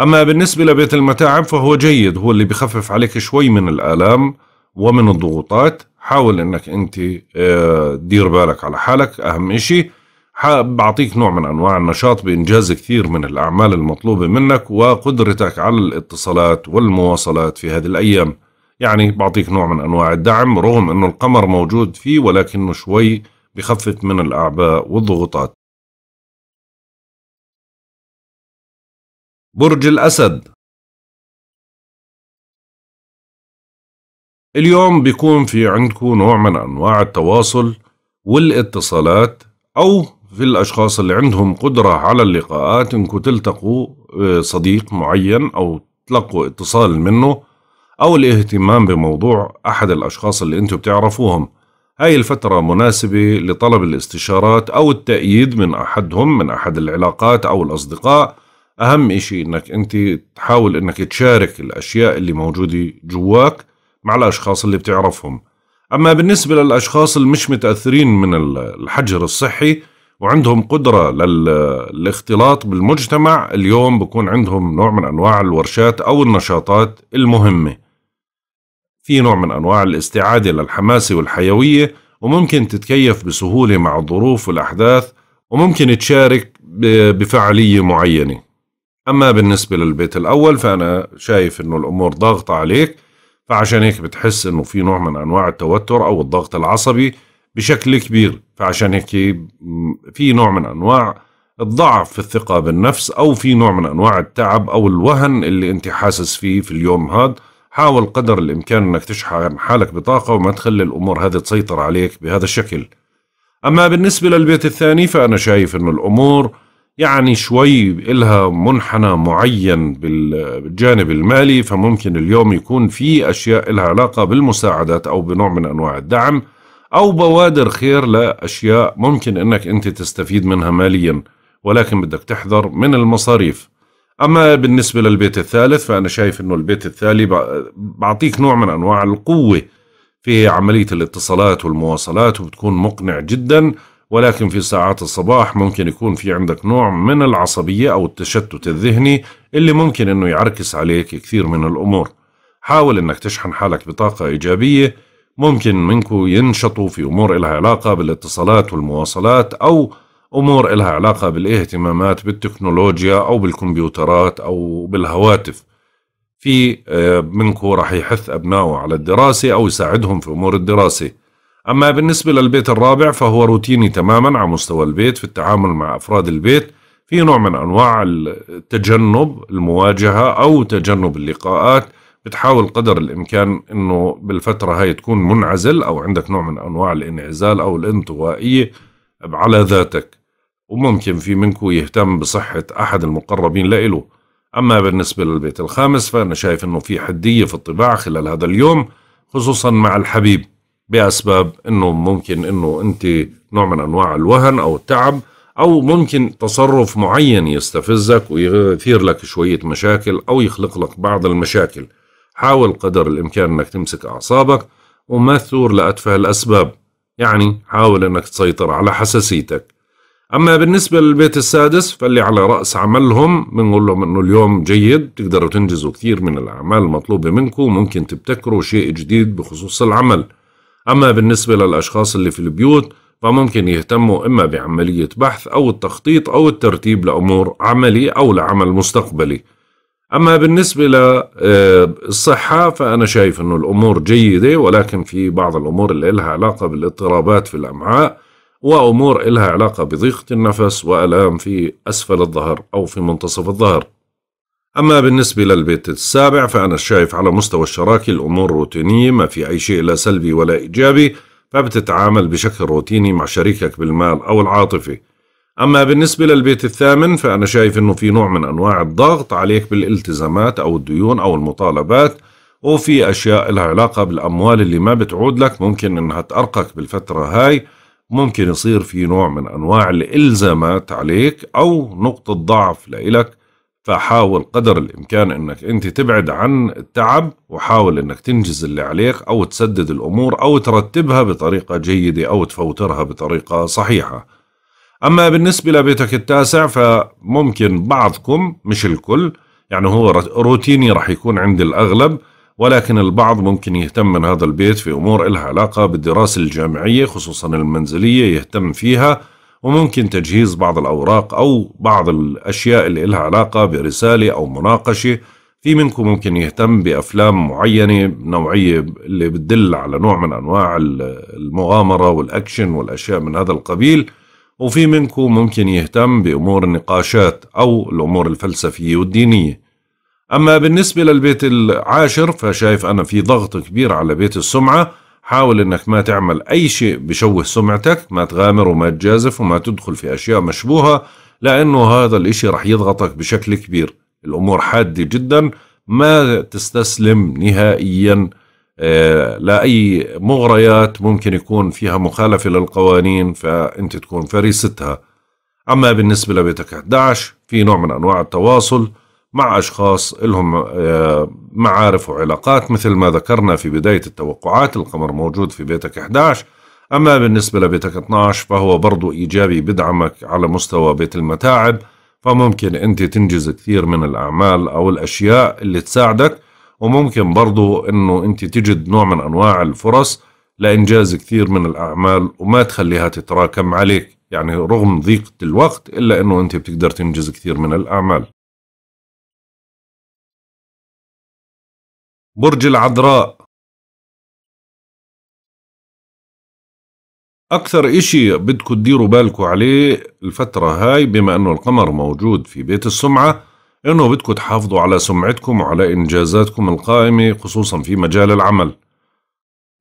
أما بالنسبة لبيت المتاعب فهو جيد هو اللي بخفف عليك شوي من الآلام ومن الضغوطات حاول أنك أنت تدير آه، بالك على حالك أهم إشي بعطيك نوع من أنواع النشاط بإنجاز كثير من الأعمال المطلوبة منك وقدرتك على الاتصالات والمواصلات في هذه الأيام يعني بعطيك نوع من أنواع الدعم رغم أنه القمر موجود فيه ولكنه شوي بخفف من الأعباء والضغوطات برج الأسد اليوم بيكون في عندكم نوع من أنواع التواصل والاتصالات أو في الأشخاص اللي عندهم قدرة على اللقاءات إنكم تلتقوا آه، صديق معين أو تلقوا اتصال منه أو الاهتمام بموضوع أحد الأشخاص اللي أنتم بتعرفوهم هاي الفترة مناسبة لطلب الاستشارات أو التأييد من أحدهم من أحد العلاقات أو الأصدقاء اهم اشي انك انت تحاول انك تشارك الاشياء اللي موجودة جواك مع الاشخاص اللي بتعرفهم اما بالنسبة للاشخاص اللي مش متأثرين من الحجر الصحي وعندهم قدرة للاختلاط بالمجتمع اليوم بكون عندهم نوع من انواع الورشات او النشاطات المهمة في نوع من انواع الاستعادة للحماسة والحيوية وممكن تتكيف بسهولة مع الظروف والاحداث وممكن تشارك بفعالية معينة أما بالنسبة للبيت الأول فأنا شايف أنه الأمور ضاغطة عليك فعشان هيك بتحس أنه في نوع من أنواع التوتر أو الضغط العصبي بشكل كبير فعشان هيك في نوع من أنواع الضعف في الثقة بالنفس أو في نوع من أنواع التعب أو الوهن اللي أنت حاسس فيه في اليوم هذا حاول قدر الإمكان أنك تشحن حالك بطاقة وما تخلي الأمور هذه تسيطر عليك بهذا الشكل أما بالنسبة للبيت الثاني فأنا شايف أنه الأمور يعني شوي إلها منحنى معين بالجانب المالي فممكن اليوم يكون في أشياء إلها علاقة بالمساعدات أو بنوع من أنواع الدعم أو بوادر خير لأشياء ممكن أنك أنت تستفيد منها ماليا ولكن بدك تحذر من المصاريف أما بالنسبة للبيت الثالث فأنا شايف أنه البيت الثالث بعطيك نوع من أنواع القوة في عملية الاتصالات والمواصلات وبتكون مقنع جداً ولكن في ساعات الصباح ممكن يكون في عندك نوع من العصبية أو التشتت الذهني اللي ممكن أنه يعركس عليك كثير من الأمور حاول أنك تشحن حالك بطاقة إيجابية ممكن منكم ينشطوا في أمور إلها علاقة بالاتصالات والمواصلات أو أمور إلها علاقة بالاهتمامات بالتكنولوجيا أو بالكمبيوترات أو بالهواتف في آه، منكم راح يحث أبنائه على الدراسة أو يساعدهم في أمور الدراسة أما بالنسبة للبيت الرابع فهو روتيني تماما على مستوى البيت في التعامل مع أفراد البيت في نوع من أنواع التجنب المواجهة أو تجنب اللقاءات بتحاول قدر الإمكان أنه بالفترة هاي تكون منعزل أو عندك نوع من أنواع الانعزال أو الانطوائية على ذاتك وممكن في منكم يهتم بصحة أحد المقربين لإله أما بالنسبة للبيت الخامس فأنا شايف أنه في حدية في الطباع خلال هذا اليوم خصوصا مع الحبيب بأسباب أنه ممكن أنه أنت نوع من أنواع الوهن أو التعب أو ممكن تصرف معين يستفزك ويثير لك شوية مشاكل أو يخلق لك بعض المشاكل حاول قدر الإمكان أنك تمسك أعصابك وما تثور لأتفه الأسباب يعني حاول أنك تسيطر على حساسيتك أما بالنسبة للبيت السادس فاللي على رأس عملهم بنقول لهم أنه اليوم جيد تقدروا تنجزوا كثير من الأعمال المطلوبة منكم ممكن تبتكروا شيء جديد بخصوص العمل أما بالنسبة للأشخاص اللي في البيوت فممكن يهتموا إما بعملية بحث أو التخطيط أو الترتيب لأمور عملي أو لعمل مستقبلي أما بالنسبة للصحة آه، فأنا شايف أنه الأمور جيدة ولكن في بعض الأمور اللي لها علاقة بالاضطرابات في الأمعاء وأمور لها علاقة بضيقة النفس وألام في أسفل الظهر أو في منتصف الظهر أما بالنسبة للبيت السابع فأنا شايف على مستوى الشراكة الأمور روتينية ما في أي شيء لا سلبي ولا إيجابي فبتتعامل بشكل روتيني مع شريكك بالمال أو العاطفة أما بالنسبة للبيت الثامن فأنا شايف أنه في نوع من أنواع الضغط عليك بالالتزامات أو الديون أو المطالبات وفي أشياء لها علاقة بالأموال اللي ما بتعود لك ممكن أنها تأرقك بالفترة هاي ممكن يصير في نوع من أنواع الإلزامات عليك أو نقطة ضعف لإلك فحاول قدر الامكان انك انت تبعد عن التعب وحاول انك تنجز اللي عليك او تسدد الامور او ترتبها بطريقه جيده او تفوترها بطريقه صحيحه. اما بالنسبه لبيتك التاسع فممكن بعضكم مش الكل يعني هو روتيني راح يكون عند الاغلب ولكن البعض ممكن يهتم من هذا البيت في امور لها علاقه بالدراسه الجامعيه خصوصا المنزليه يهتم فيها وممكن تجهيز بعض الأوراق أو بعض الأشياء اللي إلها علاقة برسالة أو مناقشة في منكم ممكن يهتم بأفلام معينة نوعية اللي بتدل على نوع من أنواع المغامرة والأكشن والأشياء من هذا القبيل وفي منكم ممكن يهتم بأمور النقاشات أو الأمور الفلسفية والدينية أما بالنسبة للبيت العاشر فشايف أنا في ضغط كبير على بيت السمعة حاول انك ما تعمل اي شيء بشوه سمعتك ما تغامر وما تجازف وما تدخل في اشياء مشبوهة لانه هذا الاشي رح يضغطك بشكل كبير الامور حادة جدا ما تستسلم نهائيا آه، لأي مغريات ممكن يكون فيها مخالفة للقوانين فأنت تكون فريستها أما بالنسبة لبيتك 11 في نوع من أنواع التواصل مع أشخاص لهم آه، معارف وعلاقات مثل ما ذكرنا في بداية التوقعات القمر موجود في بيتك 11 أما بالنسبة لبيتك 12 فهو برضو إيجابي بدعمك على مستوى بيت المتاعب فممكن أنت تنجز كثير من الأعمال أو الأشياء اللي تساعدك وممكن برضو أنه أنت تجد نوع من أنواع الفرص لإنجاز كثير من الأعمال وما تخليها تتراكم عليك يعني رغم ضيقة الوقت إلا أنه أنت بتقدر تنجز كثير من الأعمال برج العذراء أكثر إشي بدكم تديروا بالكم عليه الفترة هاي بما أنه القمر موجود في بيت السمعة أنه بدكم تحافظوا على سمعتكم وعلى إنجازاتكم القائمة خصوصا في مجال العمل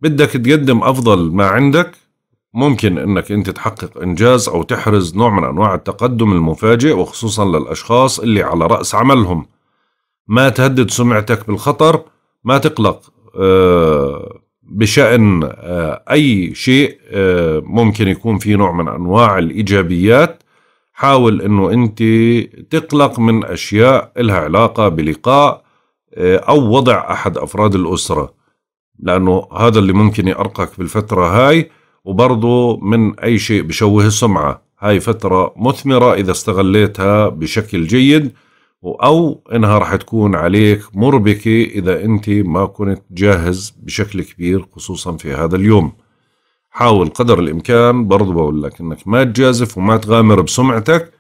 بدك تقدم أفضل ما عندك ممكن أنك أنت تحقق إنجاز أو تحرز نوع من أنواع التقدم المفاجئ وخصوصا للأشخاص اللي على رأس عملهم ما تهدد سمعتك بالخطر ما تقلق آه، بشان آه، اي شيء آه، ممكن يكون في نوع من انواع الايجابيات حاول انه انت تقلق من اشياء لها علاقه بلقاء او وضع احد افراد الاسره لانه هذا اللي ممكن يأرقك بالفتره هاي وبرضه من اي شيء بشوه السمعه هاي فتره مثمره اذا استغليتها بشكل جيد أو إنها راح تكون عليك مربكة إذا أنت ما كنت جاهز بشكل كبير خصوصا في هذا اليوم حاول قدر الإمكان برضو بقول لك أنك ما تجازف وما تغامر بسمعتك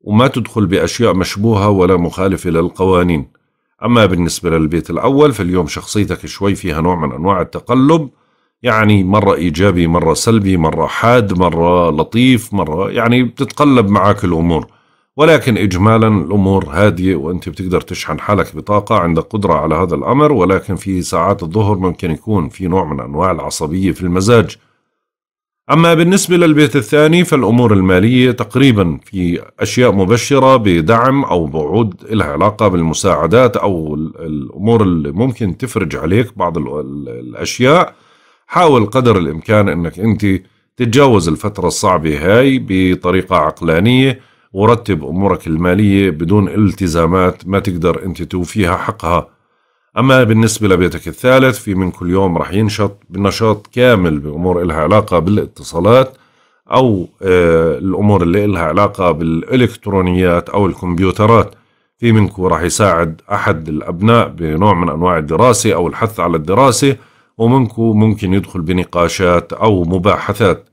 وما تدخل بأشياء مشبوهة ولا مخالفة للقوانين أما بالنسبة للبيت الأول فاليوم شخصيتك شوي فيها نوع من أنواع التقلب يعني مرة إيجابي مرة سلبي مرة حاد مرة لطيف مرة يعني بتتقلب معك الأمور ولكن إجمالا الأمور هادية وأنت بتقدر تشحن حالك بطاقة عندك قدرة على هذا الأمر ولكن في ساعات الظهر ممكن يكون في نوع من أنواع العصبية في المزاج أما بالنسبة للبيت الثاني فالأمور المالية تقريبا في أشياء مبشرة بدعم أو بعود لها علاقة بالمساعدات أو الأمور اللي ممكن تفرج عليك بعض الأشياء حاول قدر الإمكان أنك أنت تتجاوز الفترة الصعبة هاي بطريقة عقلانية ورتب أمورك المالية بدون التزامات ما تقدر أنت توفيها حقها أما بالنسبة لبيتك الثالث في من كل يوم رح ينشط بنشاط كامل بأمور إلها علاقة بالاتصالات أو آه، الأمور اللي إلها علاقة بالإلكترونيات أو الكمبيوترات في منكم راح يساعد أحد الأبناء بنوع من أنواع الدراسة أو الحث على الدراسة ومنكم ممكن يدخل بنقاشات أو مباحثات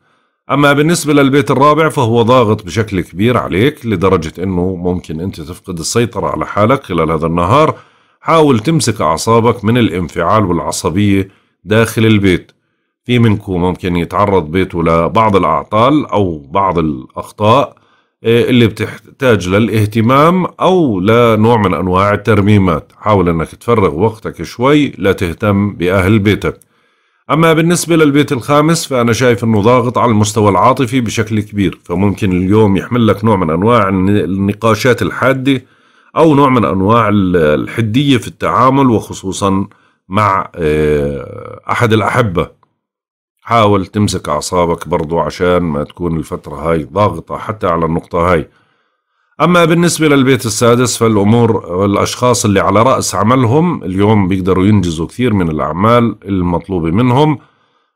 أما بالنسبة للبيت الرابع فهو ضاغط بشكل كبير عليك لدرجة أنه ممكن أنت تفقد السيطرة على حالك خلال هذا النهار حاول تمسك أعصابك من الانفعال والعصبية داخل البيت في منكم ممكن يتعرض بيته لبعض الأعطال أو بعض الأخطاء إيه، اللي بتحتاج للاهتمام أو لنوع من أنواع الترميمات حاول أنك تفرغ وقتك شوي لتهتم بأهل بيتك أما بالنسبة للبيت الخامس فأنا شايف أنه ضاغط على المستوى العاطفي بشكل كبير فممكن اليوم يحمل لك نوع من أنواع النقاشات الحادة أو نوع من أنواع الحدية في التعامل وخصوصا مع آه، أحد الأحبة حاول تمسك أعصابك برضو عشان ما تكون الفترة هاي ضاغطة حتى على النقطة هاي أما بالنسبة للبيت السادس فالأمور والأشخاص اللي على رأس عملهم اليوم بيقدروا ينجزوا كثير من الأعمال المطلوبة منهم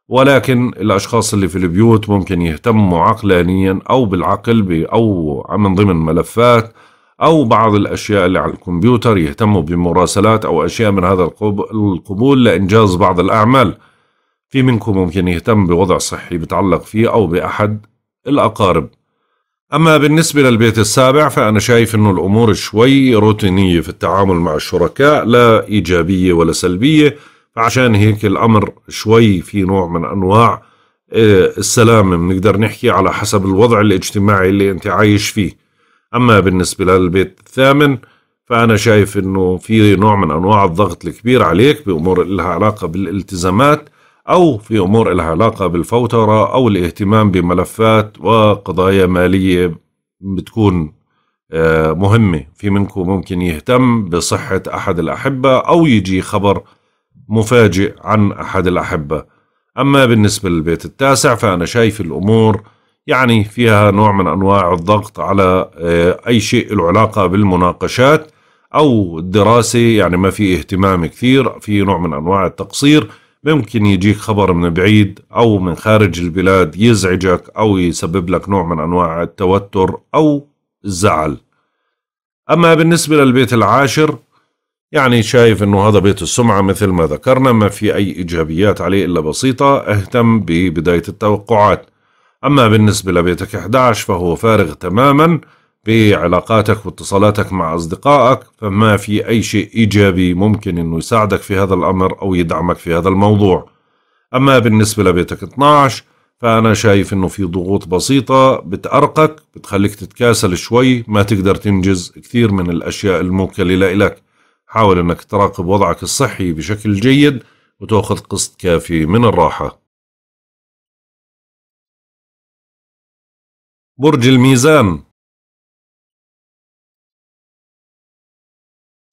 ولكن الأشخاص اللي في البيوت ممكن يهتموا عقلانيا أو بالعقل أو من ضمن ملفات أو بعض الأشياء اللي على الكمبيوتر يهتموا بمراسلات أو أشياء من هذا القبول لإنجاز بعض الأعمال في منكم ممكن يهتم بوضع صحي بتعلق فيه أو بأحد الأقارب أما بالنسبة للبيت السابع فأنا شايف أنه الأمور شوي روتينية في التعامل مع الشركاء لا إيجابية ولا سلبية فعشان هيك الأمر شوي في نوع من أنواع آه، السلامة بنقدر نحكي على حسب الوضع الاجتماعي اللي أنت عايش فيه أما بالنسبة للبيت الثامن فأنا شايف أنه في نوع من أنواع الضغط الكبير عليك بأمور لها علاقة بالالتزامات أو في أمور لها علاقة بالفوترة أو الاهتمام بملفات وقضايا مالية بتكون آه، مهمة في منكم ممكن يهتم بصحة أحد الأحبة أو يجي خبر مفاجئ عن أحد الأحبة أما بالنسبة للبيت التاسع فأنا شايف الأمور يعني فيها نوع من أنواع الضغط على آه، أي شيء له علاقة بالمناقشات أو الدراسة يعني ما في اهتمام كثير في نوع من أنواع التقصير ممكن يجيك خبر من بعيد أو من خارج البلاد يزعجك أو يسبب لك نوع من أنواع التوتر أو الزعل أما بالنسبة للبيت العاشر يعني شايف أنه هذا بيت السمعة مثل ما ذكرنا ما في أي إيجابيات عليه إلا بسيطة اهتم ببداية التوقعات أما بالنسبة لبيتك 11 فهو فارغ تماماً بعلاقاتك واتصالاتك مع أصدقائك فما في أي شيء إيجابي ممكن أنه يساعدك في هذا الأمر أو يدعمك في هذا الموضوع أما بالنسبة لبيتك 12 فأنا شايف أنه في ضغوط بسيطة بتأرقك بتخليك تتكاسل شوي ما تقدر تنجز كثير من الأشياء الموكلة لك حاول أنك تراقب وضعك الصحي بشكل جيد وتأخذ قسط كافي من الراحة برج الميزان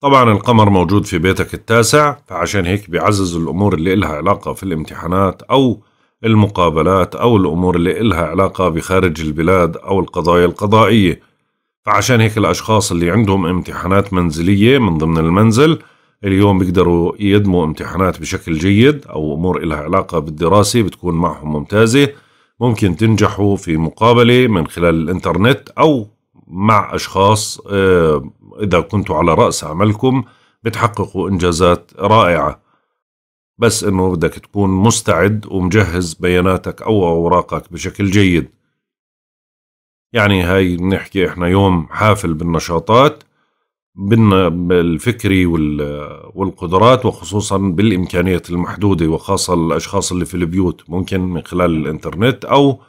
طبعا القمر موجود في بيتك التاسع فعشان هيك بيعزز الأمور اللي إلها علاقة في الامتحانات أو المقابلات أو الأمور اللي إلها علاقة بخارج البلاد أو القضايا القضائية فعشان هيك الأشخاص اللي عندهم امتحانات منزلية من ضمن المنزل اليوم بيقدروا يدموا امتحانات بشكل جيد أو أمور إلها علاقة بالدراسة بتكون معهم ممتازة ممكن تنجحوا في مقابلة من خلال الإنترنت أو مع أشخاص آه، إذا كنتوا على رأس عملكم بتحققوا إنجازات رائعة بس إنه بدك تكون مستعد ومجهز بياناتك أو أوراقك بشكل جيد يعني هاي بنحكي إحنا يوم حافل بالنشاطات بالفكري والقدرات وخصوصا بالإمكانيات المحدودة وخاصة الأشخاص اللي في البيوت ممكن من خلال الإنترنت أو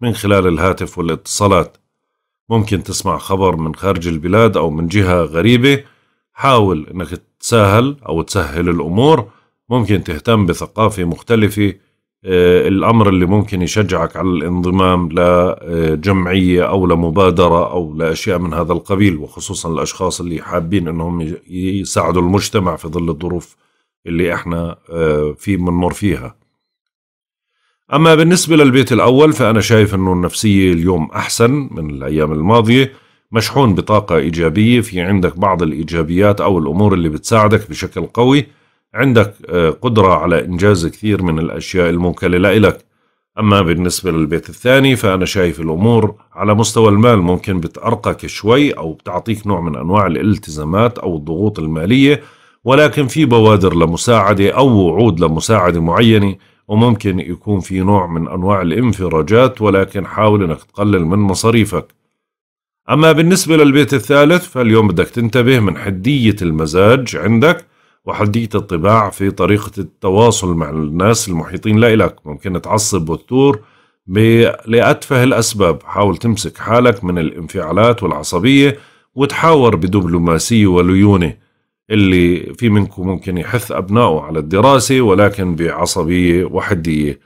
من خلال الهاتف والاتصالات ممكن تسمع خبر من خارج البلاد أو من جهة غريبة حاول أنك تسهل أو تسهل الأمور ممكن تهتم بثقافة مختلفة آه، الأمر اللي ممكن يشجعك على الانضمام لجمعية آه، أو لمبادرة أو لأشياء من هذا القبيل وخصوصا الأشخاص اللي حابين أنهم يساعدوا المجتمع في ظل الظروف اللي احنا آه، في بنمر فيها أما بالنسبة للبيت الأول فأنا شايف أنه النفسية اليوم أحسن من الأيام الماضية مشحون بطاقة إيجابية في عندك بعض الإيجابيات أو الأمور اللي بتساعدك بشكل قوي عندك آه، قدرة على إنجاز كثير من الأشياء الموكلة لإلك أما بالنسبة للبيت الثاني فأنا شايف الأمور على مستوى المال ممكن بتأرقك شوي أو بتعطيك نوع من أنواع الالتزامات أو الضغوط المالية ولكن في بوادر لمساعدة أو وعود لمساعدة معينة وممكن يكون في نوع من أنواع الانفراجات ولكن حاول أنك تقلل من مصاريفك أما بالنسبة للبيت الثالث فاليوم بدك تنتبه من حدية المزاج عندك وحدية الطباع في طريقة التواصل مع الناس المحيطين لإلك ممكن تعصب وتثور لأتفه الأسباب حاول تمسك حالك من الانفعالات والعصبية وتحاور بدبلوماسية وليونة اللي في منكم ممكن يحث أبنائه على الدراسة ولكن بعصبية وحدية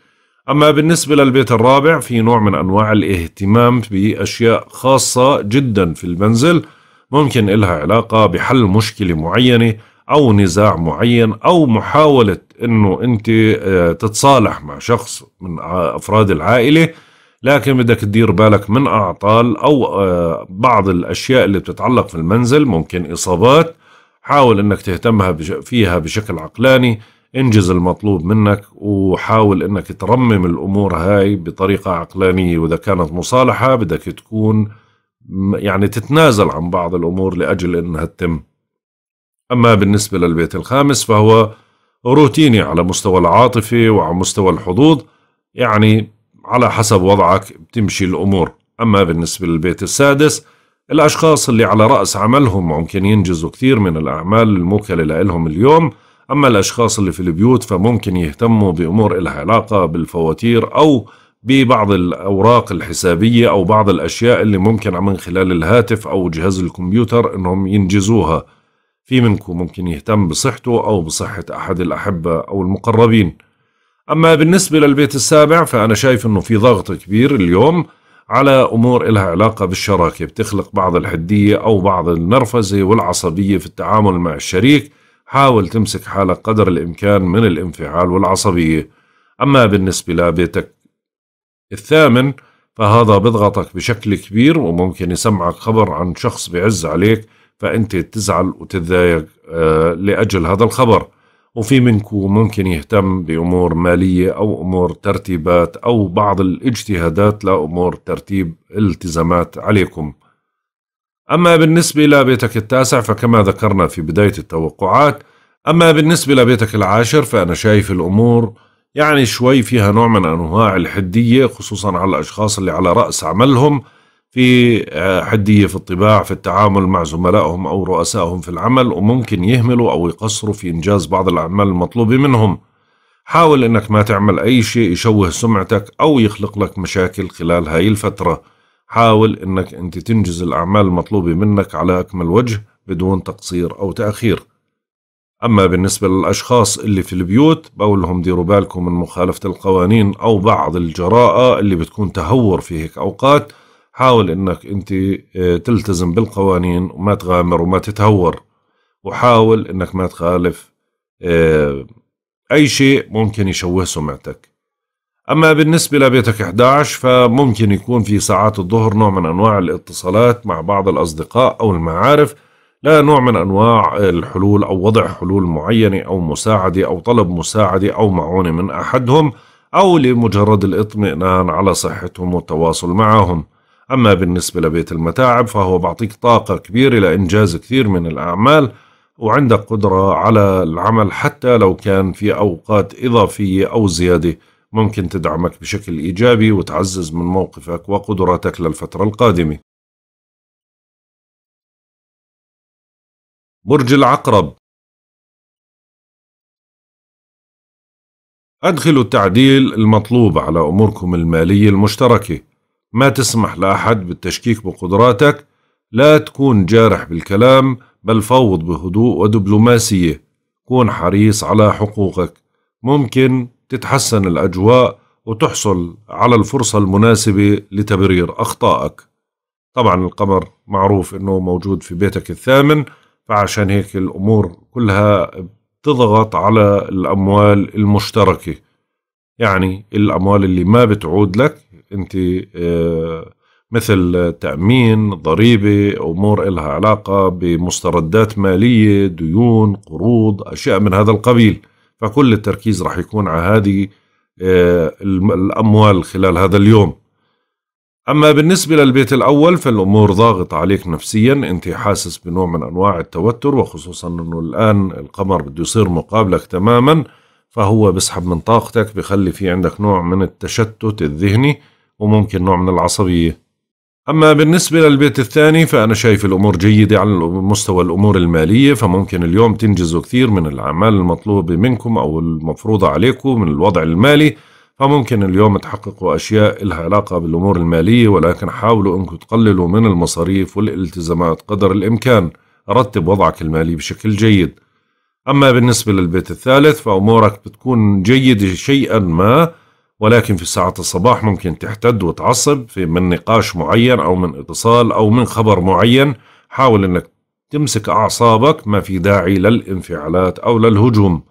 أما بالنسبة للبيت الرابع في نوع من أنواع الاهتمام بأشياء خاصة جدا في المنزل ممكن إلها علاقة بحل مشكلة معينة أو نزاع معين أو محاولة أنه أنت آه، تتصالح مع شخص من أفراد العائلة لكن بدك تدير بالك من أعطال أو آه، بعض الأشياء اللي بتتعلق في المنزل ممكن إصابات حاول انك تهتمها بش... فيها بشكل عقلاني انجز المطلوب منك وحاول انك ترمم الامور هاي بطريقه عقلانيه واذا كانت مصالحه بدك تكون يعني تتنازل عن بعض الامور لاجل انها تتم اما بالنسبه للبيت الخامس فهو روتيني على مستوى العاطفه وعلى مستوى الحظوظ يعني على حسب وضعك بتمشي الامور اما بالنسبه للبيت السادس الأشخاص اللي على رأس عملهم ممكن ينجزوا كثير من الأعمال الموكلة لهم اليوم أما الأشخاص اللي في البيوت فممكن يهتموا بأمور إلها علاقة بالفواتير أو ببعض الأوراق الحسابية أو بعض الأشياء اللي ممكن من خلال الهاتف أو جهاز الكمبيوتر أنهم ينجزوها في منكم ممكن يهتم بصحته أو بصحة أحد الأحبة أو المقربين أما بالنسبة للبيت السابع فأنا شايف أنه في ضغط كبير اليوم على أمور إلها علاقة بالشراكة بتخلق بعض الحدية أو بعض النرفزة والعصبية في التعامل مع الشريك حاول تمسك حالك قدر الإمكان من الانفعال والعصبية أما بالنسبة لبيتك الثامن فهذا بضغطك بشكل كبير وممكن يسمعك خبر عن شخص بعز عليك فأنت تزعل وتتضايق آه، لأجل هذا الخبر وفي منكم ممكن يهتم بأمور مالية أو أمور ترتيبات أو بعض الاجتهادات لأمور ترتيب التزامات عليكم أما بالنسبة لبيتك التاسع فكما ذكرنا في بداية التوقعات أما بالنسبة لبيتك العاشر فأنا شايف الأمور يعني شوي فيها نوع من أنواع الحدية خصوصا على الأشخاص اللي على رأس عملهم في آه، حدية في الطباع في التعامل مع زملائهم أو رؤسائهم في العمل وممكن يهملوا أو يقصروا في إنجاز بعض الأعمال المطلوبة منهم حاول أنك ما تعمل أي شيء يشوه سمعتك أو يخلق لك مشاكل خلال هاي الفترة حاول أنك أنت تنجز الأعمال المطلوبة منك على أكمل وجه بدون تقصير أو تأخير أما بالنسبة للأشخاص اللي في البيوت بقولهم ديروا بالكم من مخالفة القوانين أو بعض الجراءة اللي بتكون تهور في هيك أوقات حاول انك انت آه، تلتزم بالقوانين وما تغامر وما تتهور وحاول انك ما تخالف آه، اي شيء ممكن يشوه سمعتك اما بالنسبه لبيتك 11 فممكن يكون في ساعات الظهر نوع من انواع الاتصالات مع بعض الاصدقاء او المعارف لنوع من انواع الحلول او وضع حلول معينه او مساعده او طلب مساعده او معونه من احدهم او لمجرد الاطمئنان على صحتهم والتواصل معهم أما بالنسبة لبيت المتاعب فهو بعطيك طاقة كبيرة لإنجاز كثير من الأعمال وعندك قدرة على العمل حتى لو كان في أوقات إضافية أو زيادة ممكن تدعمك بشكل إيجابي وتعزز من موقفك وقدراتك للفترة القادمة برج العقرب أدخلوا التعديل المطلوب على أموركم المالية المشتركة ما تسمح لأحد بالتشكيك بقدراتك لا تكون جارح بالكلام بل فوض بهدوء ودبلوماسية كون حريص على حقوقك ممكن تتحسن الأجواء وتحصل على الفرصة المناسبة لتبرير أخطائك طبعا القمر معروف أنه موجود في بيتك الثامن فعشان هيك الأمور كلها بتضغط على الأموال المشتركة يعني الأموال اللي ما بتعود لك انت آه، مثل تأمين ضريبة أمور إلها علاقة بمستردات مالية ديون قروض أشياء من هذا القبيل فكل التركيز راح يكون على هذه آه، الأموال خلال هذا اليوم أما بالنسبة للبيت الأول فالأمور ضاغطة عليك نفسيا أنت حاسس بنوع من أنواع التوتر وخصوصا أنه الآن القمر بده يصير مقابلك تماما فهو بسحب من طاقتك بخلي في عندك نوع من التشتت الذهني وممكن نوع من العصبية أما بالنسبة للبيت الثاني فأنا شايف الأمور جيدة على مستوى الأمور المالية فممكن اليوم تنجزوا كثير من الأعمال المطلوبة منكم أو المفروضة عليكم من الوضع المالي فممكن اليوم تحققوا أشياء لها علاقة بالأمور المالية ولكن حاولوا أنكم تقللوا من المصاريف والالتزامات قدر الإمكان رتب وضعك المالي بشكل جيد أما بالنسبة للبيت الثالث فأمورك بتكون جيدة شيئا ما ولكن في ساعة الصباح ممكن تحتد وتعصب في من نقاش معين أو من اتصال أو من خبر معين حاول أنك تمسك أعصابك ما في داعي للانفعالات أو للهجوم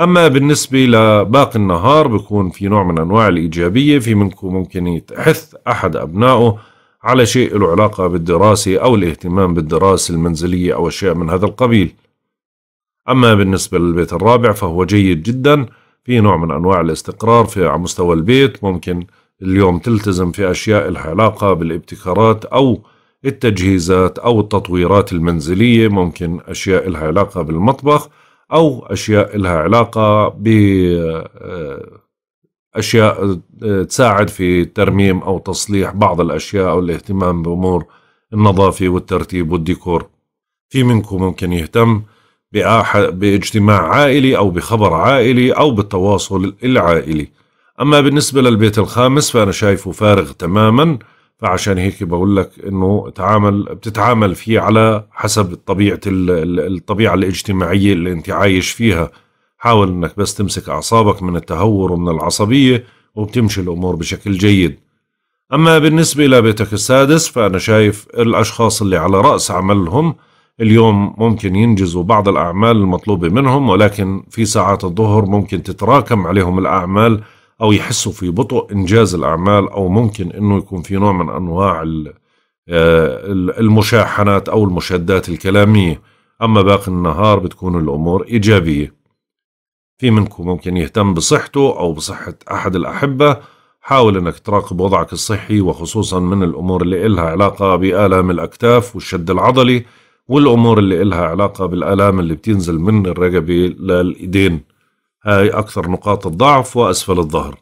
أما بالنسبة لباقي النهار بيكون في نوع من أنواع الإيجابية في منكم ممكن يتحث أحد أبنائه على شيء له علاقة بالدراسة أو الاهتمام بالدراسة المنزلية أو أشياء من هذا القبيل أما بالنسبة للبيت الرابع فهو جيد جداً في نوع من أنواع الاستقرار في على مستوى البيت ممكن اليوم تلتزم في أشياء العلاقة بالابتكارات أو التجهيزات أو التطويرات المنزلية ممكن أشياء لها علاقة بالمطبخ أو أشياء لها علاقة ب آه، أشياء آه، تساعد في ترميم أو تصليح بعض الأشياء أو الاهتمام بأمور النظافة والترتيب والديكور في منكم ممكن يهتم باجتماع عائلي أو بخبر عائلي أو بالتواصل العائلي أما بالنسبة للبيت الخامس فأنا شايفه فارغ تماما فعشان هيك بقول لك انه تعامل بتتعامل فيه على حسب طبيعه الطبيعه الاجتماعيه اللي انت عايش فيها حاول انك بس تمسك اعصابك من التهور ومن العصبيه وبتمشي الامور بشكل جيد اما بالنسبه لبيتك السادس فانا شايف الاشخاص اللي على راس عملهم اليوم ممكن ينجزوا بعض الأعمال المطلوبة منهم ولكن في ساعات الظهر ممكن تتراكم عليهم الأعمال أو يحسوا في بطء إنجاز الأعمال أو ممكن أنه يكون في نوع من أنواع آه، المشاحنات أو المشادات الكلامية أما باقي النهار بتكون الأمور إيجابية في منكم ممكن يهتم بصحته أو بصحة أحد الأحبة حاول أنك تراقب وضعك الصحي وخصوصا من الأمور اللي إلها علاقة بآلام الأكتاف والشد العضلي والأمور اللي إلها علاقة بالآلام اللي بتنزل من الرقبة للإيدين هاي أكثر نقاط الضعف وأسفل الظهر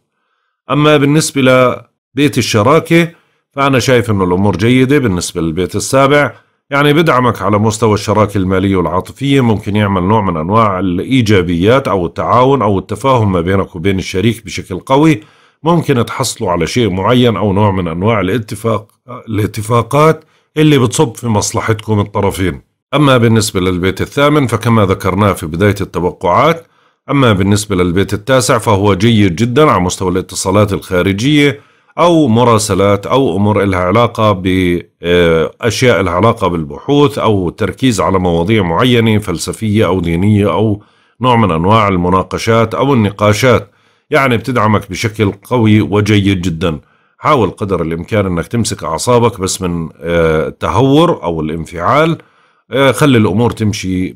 أما بالنسبة لبيت الشراكة فأنا شايف أنه الأمور جيدة بالنسبة للبيت السابع يعني بدعمك على مستوى الشراكة المالية والعاطفية ممكن يعمل نوع من أنواع الإيجابيات أو التعاون أو التفاهم ما بينك وبين الشريك بشكل قوي ممكن تحصلوا على شيء معين أو نوع من أنواع الاتفاق الاتفاقات اللي بتصب في مصلحتكم الطرفين أما بالنسبة للبيت الثامن فكما ذكرناه في بداية التوقعات أما بالنسبة للبيت التاسع فهو جيد جدا على مستوى الاتصالات الخارجية أو مراسلات أو أمور لها علاقة بأشياء آه، لها علاقة بالبحوث أو تركيز على مواضيع معينة فلسفية أو دينية أو نوع من أنواع المناقشات أو النقاشات يعني بتدعمك بشكل قوي وجيد جداً حاول قدر الامكان انك تمسك اعصابك بس من آه، التهور او الانفعال آه، خلي الامور تمشي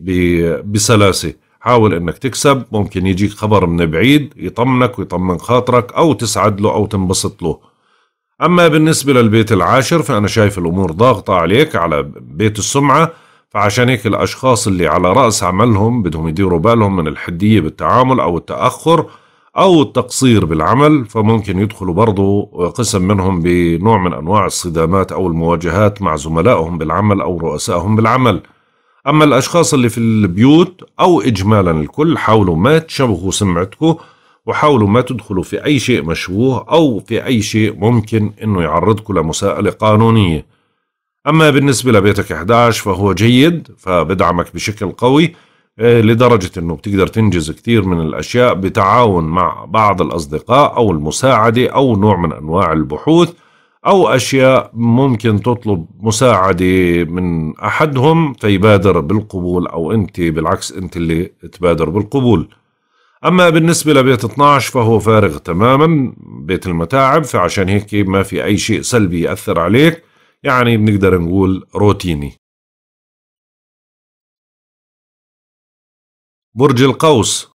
بسلاسه حاول انك تكسب ممكن يجيك خبر من بعيد يطمنك ويطمن خاطرك او تسعد له او تنبسط له اما بالنسبه للبيت العاشر فانا شايف الامور ضاغطه عليك على بيت السمعه فعشان هيك الاشخاص اللي على راس عملهم بدهم يديروا بالهم من الحديه بالتعامل او التاخر أو التقصير بالعمل فممكن يدخلوا برضو قسم منهم بنوع من أنواع الصدامات أو المواجهات مع زملائهم بالعمل أو رؤسائهم بالعمل أما الأشخاص اللي في البيوت أو إجمالا الكل حاولوا ما تشبهوا سمعتكم وحاولوا ما تدخلوا في أي شيء مشبوه أو في أي شيء ممكن أنه يعرضكم لمساءلة قانونية أما بالنسبة لبيتك 11 فهو جيد فبدعمك بشكل قوي آه، لدرجة أنه بتقدر تنجز كثير من الأشياء بتعاون مع بعض الأصدقاء أو المساعدة أو نوع من أنواع البحوث أو أشياء ممكن تطلب مساعدة من أحدهم فيبادر بالقبول أو أنت بالعكس أنت اللي تبادر بالقبول أما بالنسبة لبيت 12 فهو فارغ تماما بيت المتاعب فعشان هيك ما في أي شيء سلبي يأثر عليك يعني بنقدر نقول روتيني برج القوس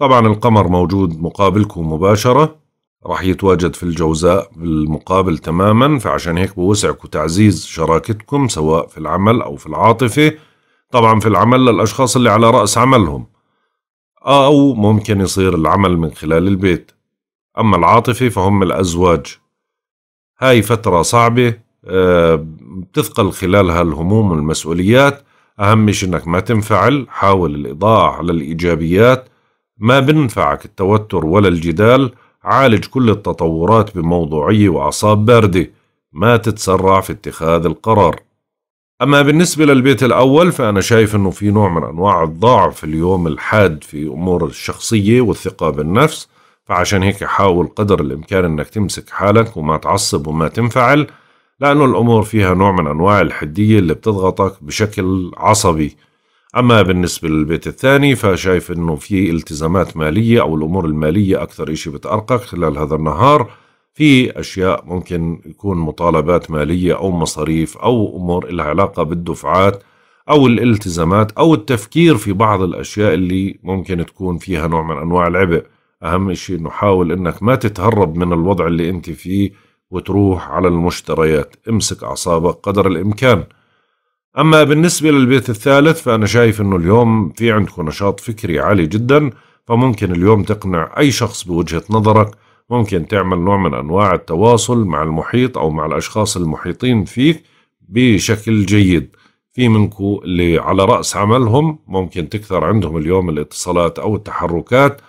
طبعا القمر موجود مقابلكم مباشرة راح يتواجد في الجوزاء بالمقابل تماما فعشان هيك بوسعكم تعزيز شراكتكم سواء في العمل أو في العاطفة طبعا في العمل للأشخاص اللي على رأس عملهم أو ممكن يصير العمل من خلال البيت أما العاطفة فهم الأزواج هاي فترة صعبة بتثقل آه، خلالها الهموم والمسؤوليات أهم شيء أنك ما تنفعل حاول الإضاءة على الإيجابيات ما بنفعك التوتر ولا الجدال عالج كل التطورات بموضوعية وأعصاب باردة ما تتسرع في اتخاذ القرار أما بالنسبة للبيت الأول فأنا شايف أنه في نوع من أنواع الضعف اليوم الحاد في أمور الشخصية والثقة بالنفس فعشان هيك حاول قدر الإمكان أنك تمسك حالك وما تعصب وما تنفعل لأنه الأمور فيها نوع من أنواع الحدية اللي بتضغطك بشكل عصبي أما بالنسبة للبيت الثاني فشايف أنه في التزامات مالية أو الأمور المالية أكثر إشي بتأرقك خلال هذا النهار في أشياء ممكن يكون مطالبات مالية أو مصاريف أو أمور لها علاقة بالدفعات أو الالتزامات أو التفكير في بعض الأشياء اللي ممكن تكون فيها نوع من أنواع العبء أهم شيء أنه حاول أنك ما تتهرب من الوضع اللي أنت فيه وتروح على المشتريات امسك أعصابك قدر الإمكان أما بالنسبة للبيت الثالث فأنا شايف أنه اليوم في عندكم نشاط فكري عالي جدا فممكن اليوم تقنع أي شخص بوجهة نظرك ممكن تعمل نوع من أنواع التواصل مع المحيط أو مع الأشخاص المحيطين فيك بشكل جيد في منكم اللي على رأس عملهم ممكن تكثر عندهم اليوم الاتصالات أو التحركات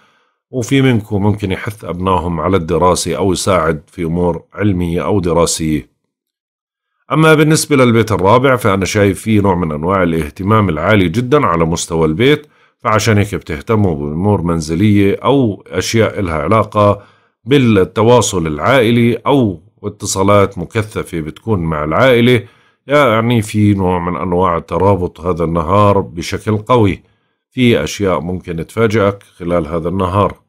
وفي منكم ممكن يحث أبنائهم على الدراسة أو يساعد في أمور علمية أو دراسية أما بالنسبة للبيت الرابع فأنا شايف فيه نوع من أنواع الاهتمام العالي جدا على مستوى البيت فعشان هيك بتهتموا بأمور منزلية أو أشياء لها علاقة بالتواصل العائلي أو اتصالات مكثفة بتكون مع العائلة يعني في نوع من أنواع الترابط هذا النهار بشكل قوي في أشياء ممكن تفاجئك خلال هذا النهار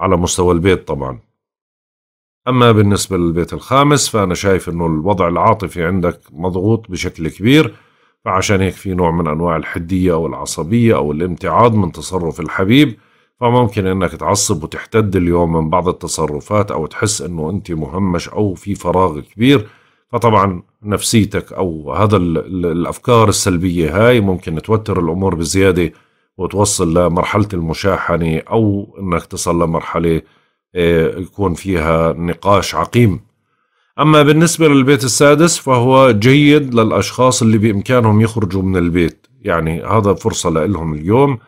على مستوى البيت طبعا أما بالنسبة للبيت الخامس فأنا شايف أنه الوضع العاطفي عندك مضغوط بشكل كبير فعشان هيك في نوع من أنواع الحدية أو العصبية أو الامتعاض من تصرف الحبيب فممكن أنك تعصب وتحتد اليوم من بعض التصرفات أو تحس أنه أنت مهمش أو في فراغ كبير فطبعا نفسيتك أو هذا الأفكار السلبية هاي ممكن توتر الأمور بزيادة وتوصل لمرحلة المشاحنة أو أنك تصل لمرحلة آه، يكون فيها نقاش عقيم أما بالنسبة للبيت السادس فهو جيد للأشخاص اللي بإمكانهم يخرجوا من البيت يعني هذا فرصة لهم اليوم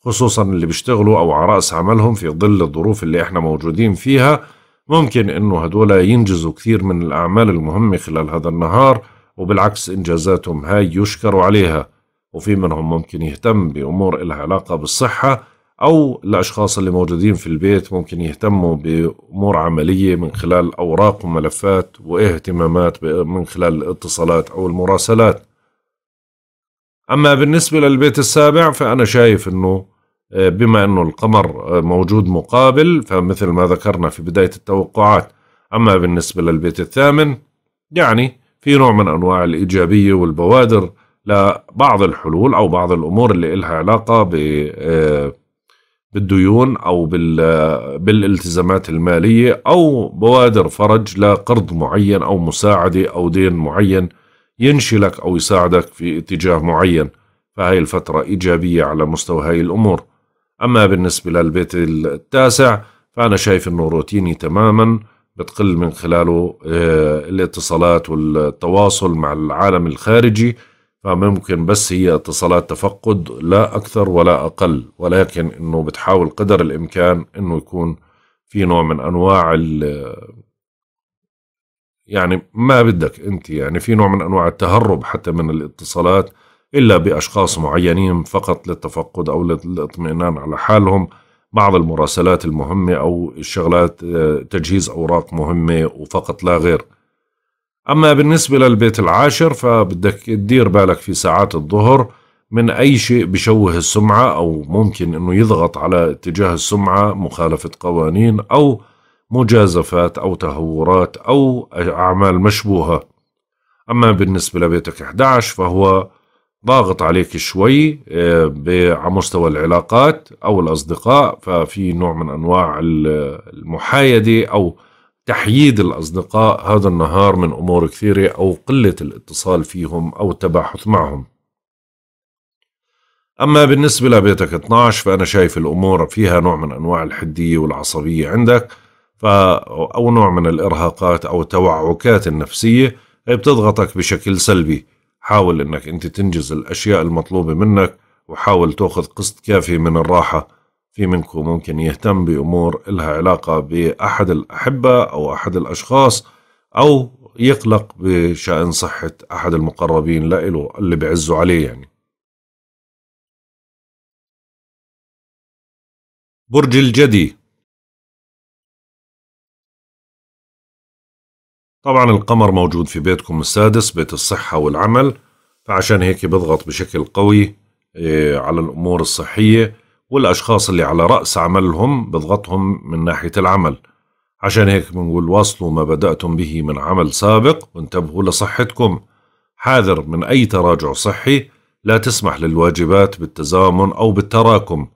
خصوصا اللي بيشتغلوا أو على رأس عملهم في ظل الظروف اللي احنا موجودين فيها ممكن أنه هدول ينجزوا كثير من الأعمال المهمة خلال هذا النهار وبالعكس إنجازاتهم هاي يشكروا عليها وفي منهم ممكن يهتم بأمور إلها علاقة بالصحة أو الأشخاص اللي موجودين في البيت ممكن يهتموا بأمور عملية من خلال أوراق وملفات واهتمامات من خلال الاتصالات أو المراسلات أما بالنسبة للبيت السابع فأنا شايف أنه آه، بما أنه القمر آه، موجود مقابل فمثل ما ذكرنا في بداية التوقعات أما بالنسبة للبيت الثامن يعني في نوع من أنواع الإيجابية والبوادر لبعض الحلول او بعض الامور اللي لها علاقه ب آه، بالديون او بالالتزامات الماليه او بوادر فرج لقرض معين او مساعده او دين معين ينشلك او يساعدك في اتجاه معين فهي الفتره ايجابيه على مستوى هاي الامور اما بالنسبه للبيت التاسع فانا شايف انه روتيني تماما بتقل من خلاله آه، الاتصالات والتواصل مع العالم الخارجي فممكن بس هي اتصالات تفقد لا أكثر ولا أقل ولكن أنه بتحاول قدر الإمكان أنه يكون في نوع من أنواع يعني ما بدك أنت يعني في نوع من أنواع التهرب حتى من الاتصالات إلا بأشخاص معينين فقط للتفقد أو للاطمئنان على حالهم بعض المراسلات المهمة أو الشغلات آه، تجهيز أوراق مهمة وفقط لا غير أما بالنسبة للبيت العاشر فبدك تدير بالك في ساعات الظهر من أي شيء بشوه السمعة أو ممكن أنه يضغط على اتجاه السمعة مخالفة قوانين أو مجازفات أو تهورات أو أعمال مشبوهة أما بالنسبة لبيتك 11 فهو ضاغط عليك شوي آه، على مستوى العلاقات أو الأصدقاء ففي نوع من أنواع المحايدة أو تحييد الأصدقاء هذا النهار من أمور كثيرة أو قلة الاتصال فيهم أو التباحث معهم أما بالنسبة لبيتك 12 فأنا شايف الأمور فيها نوع من أنواع الحدية والعصبية عندك أو نوع من الإرهاقات أو التوعكات النفسية بتضغطك بشكل سلبي حاول أنك أنت تنجز الأشياء المطلوبة منك وحاول تأخذ قسط كافي من الراحة في منكم ممكن يهتم بأمور لها علاقة بأحد الأحبة أو أحد الأشخاص أو يقلق بشأن صحة أحد المقربين لإله اللي بعزوا عليه يعني برج الجدي طبعا القمر موجود في بيتكم السادس بيت الصحة والعمل فعشان هيك بضغط بشكل قوي إيه، على الأمور الصحية والأشخاص اللي على رأس عملهم بضغطهم من ناحية العمل عشان هيك بنقول واصلوا ما بدأتم به من عمل سابق وانتبهوا لصحتكم حاذر من أي تراجع صحي لا تسمح للواجبات بالتزامن أو بالتراكم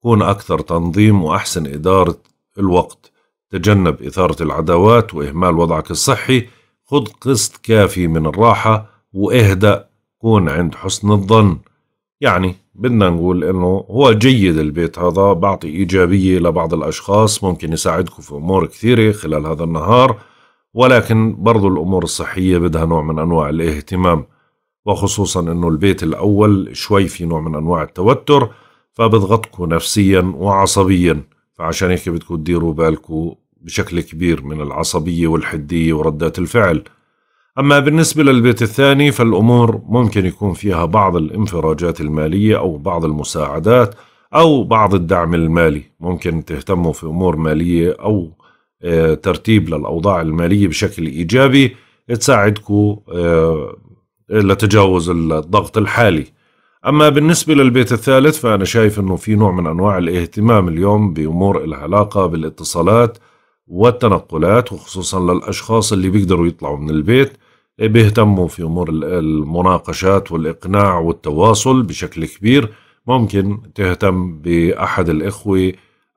كون أكثر تنظيم وأحسن إدارة الوقت تجنب إثارة العداوات وإهمال وضعك الصحي خذ قسط كافي من الراحة واهدأ كون عند حسن الظن يعني بدنا نقول انه هو جيد البيت هذا بعطي ايجابيه لبعض الاشخاص ممكن يساعدكم في امور كثيره خلال هذا النهار ولكن برضو الامور الصحيه بدها نوع من انواع الاهتمام وخصوصا انه البيت الاول شوي في نوع من انواع التوتر فبضغطكم نفسيا وعصبيا فعشان هيك بدكم تديروا بالكم بشكل كبير من العصبيه والحديه وردات الفعل أما بالنسبة للبيت الثاني فالأمور ممكن يكون فيها بعض الانفراجات المالية أو بعض المساعدات أو بعض الدعم المالي ممكن تهتموا في أمور مالية أو آه، ترتيب للأوضاع المالية بشكل إيجابي تساعدكم آه، لتجاوز الضغط الحالي أما بالنسبة للبيت الثالث فأنا شايف أنه في نوع من أنواع الاهتمام اليوم بأمور العلاقة بالاتصالات والتنقلات وخصوصا للأشخاص اللي بيقدروا يطلعوا من البيت إيه، بيهتموا في امور المناقشات والاقناع والتواصل بشكل كبير ممكن تهتم باحد الاخوه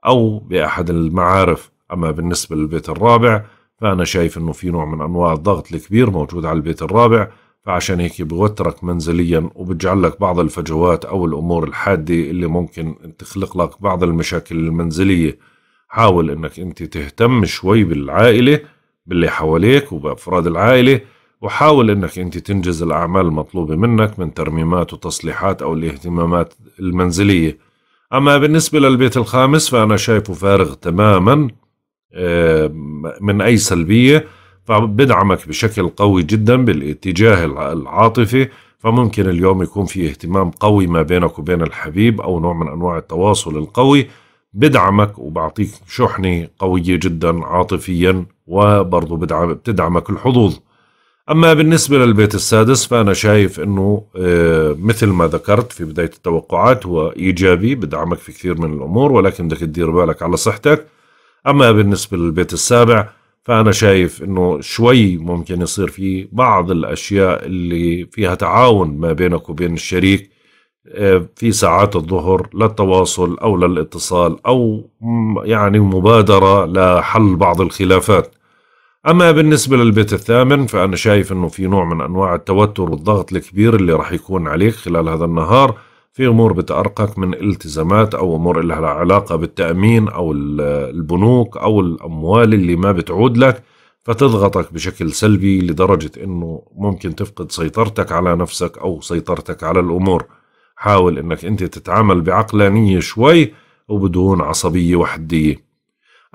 او باحد المعارف اما بالنسبه للبيت الرابع فانا شايف انه في نوع من انواع الضغط الكبير موجود على البيت الرابع فعشان هيك بوترك منزليا وبتجعل لك بعض الفجوات او الامور الحاده اللي ممكن تخلق لك بعض المشاكل المنزليه حاول انك انت تهتم شوي بالعائله باللي حواليك وبافراد العائله وحاول انك انت تنجز الاعمال المطلوبه منك من ترميمات وتصليحات او الاهتمامات المنزليه اما بالنسبه للبيت الخامس فانا شايفه فارغ تماما آه، من اي سلبيه فبدعمك بشكل قوي جدا بالاتجاه العاطفي فممكن اليوم يكون في اهتمام قوي ما بينك وبين الحبيب او نوع من انواع التواصل القوي بدعمك وبعطيك شحنه قويه جدا عاطفيا وبرضه بدعم بتدعمك الحظوظ أما بالنسبة للبيت السادس فأنا شايف أنه آه، مثل ما ذكرت في بداية التوقعات هو إيجابي بدعمك في كثير من الأمور ولكن بدك تدير بالك على صحتك أما بالنسبة للبيت السابع فأنا شايف أنه شوي ممكن يصير في بعض الأشياء اللي فيها تعاون ما بينك وبين الشريك آه، في ساعات الظهر للتواصل أو للاتصال أو يعني مبادرة لحل بعض الخلافات أما بالنسبة للبيت الثامن فأنا شايف أنه في نوع من أنواع التوتر والضغط الكبير اللي راح يكون عليك خلال هذا النهار في أمور بتأرقك من التزامات أو أمور لها علاقة بالتأمين أو البنوك أو الأموال اللي ما بتعود لك فتضغطك بشكل سلبي لدرجة أنه ممكن تفقد سيطرتك على نفسك أو سيطرتك على الأمور حاول أنك أنت تتعامل بعقلانية شوي وبدون عصبية وحدية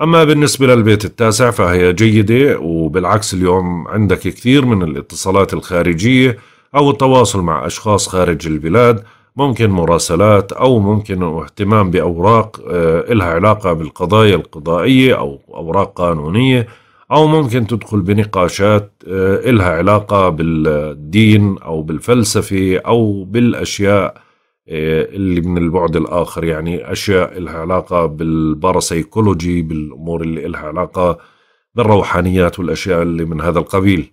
أما بالنسبة للبيت التاسع فهي جيدة وبالعكس اليوم عندك كثير من الاتصالات الخارجية أو التواصل مع أشخاص خارج البلاد ممكن مراسلات أو ممكن اهتمام بأوراق آه، إلها علاقة بالقضايا القضائية أو أوراق قانونية أو ممكن تدخل بنقاشات آه، إلها علاقة بالدين أو بالفلسفة أو بالأشياء آه، اللي من البعد الآخر يعني أشياء لها علاقة بالباراسيكولوجي بالأمور اللي لها علاقة بالروحانيات والأشياء اللي من هذا القبيل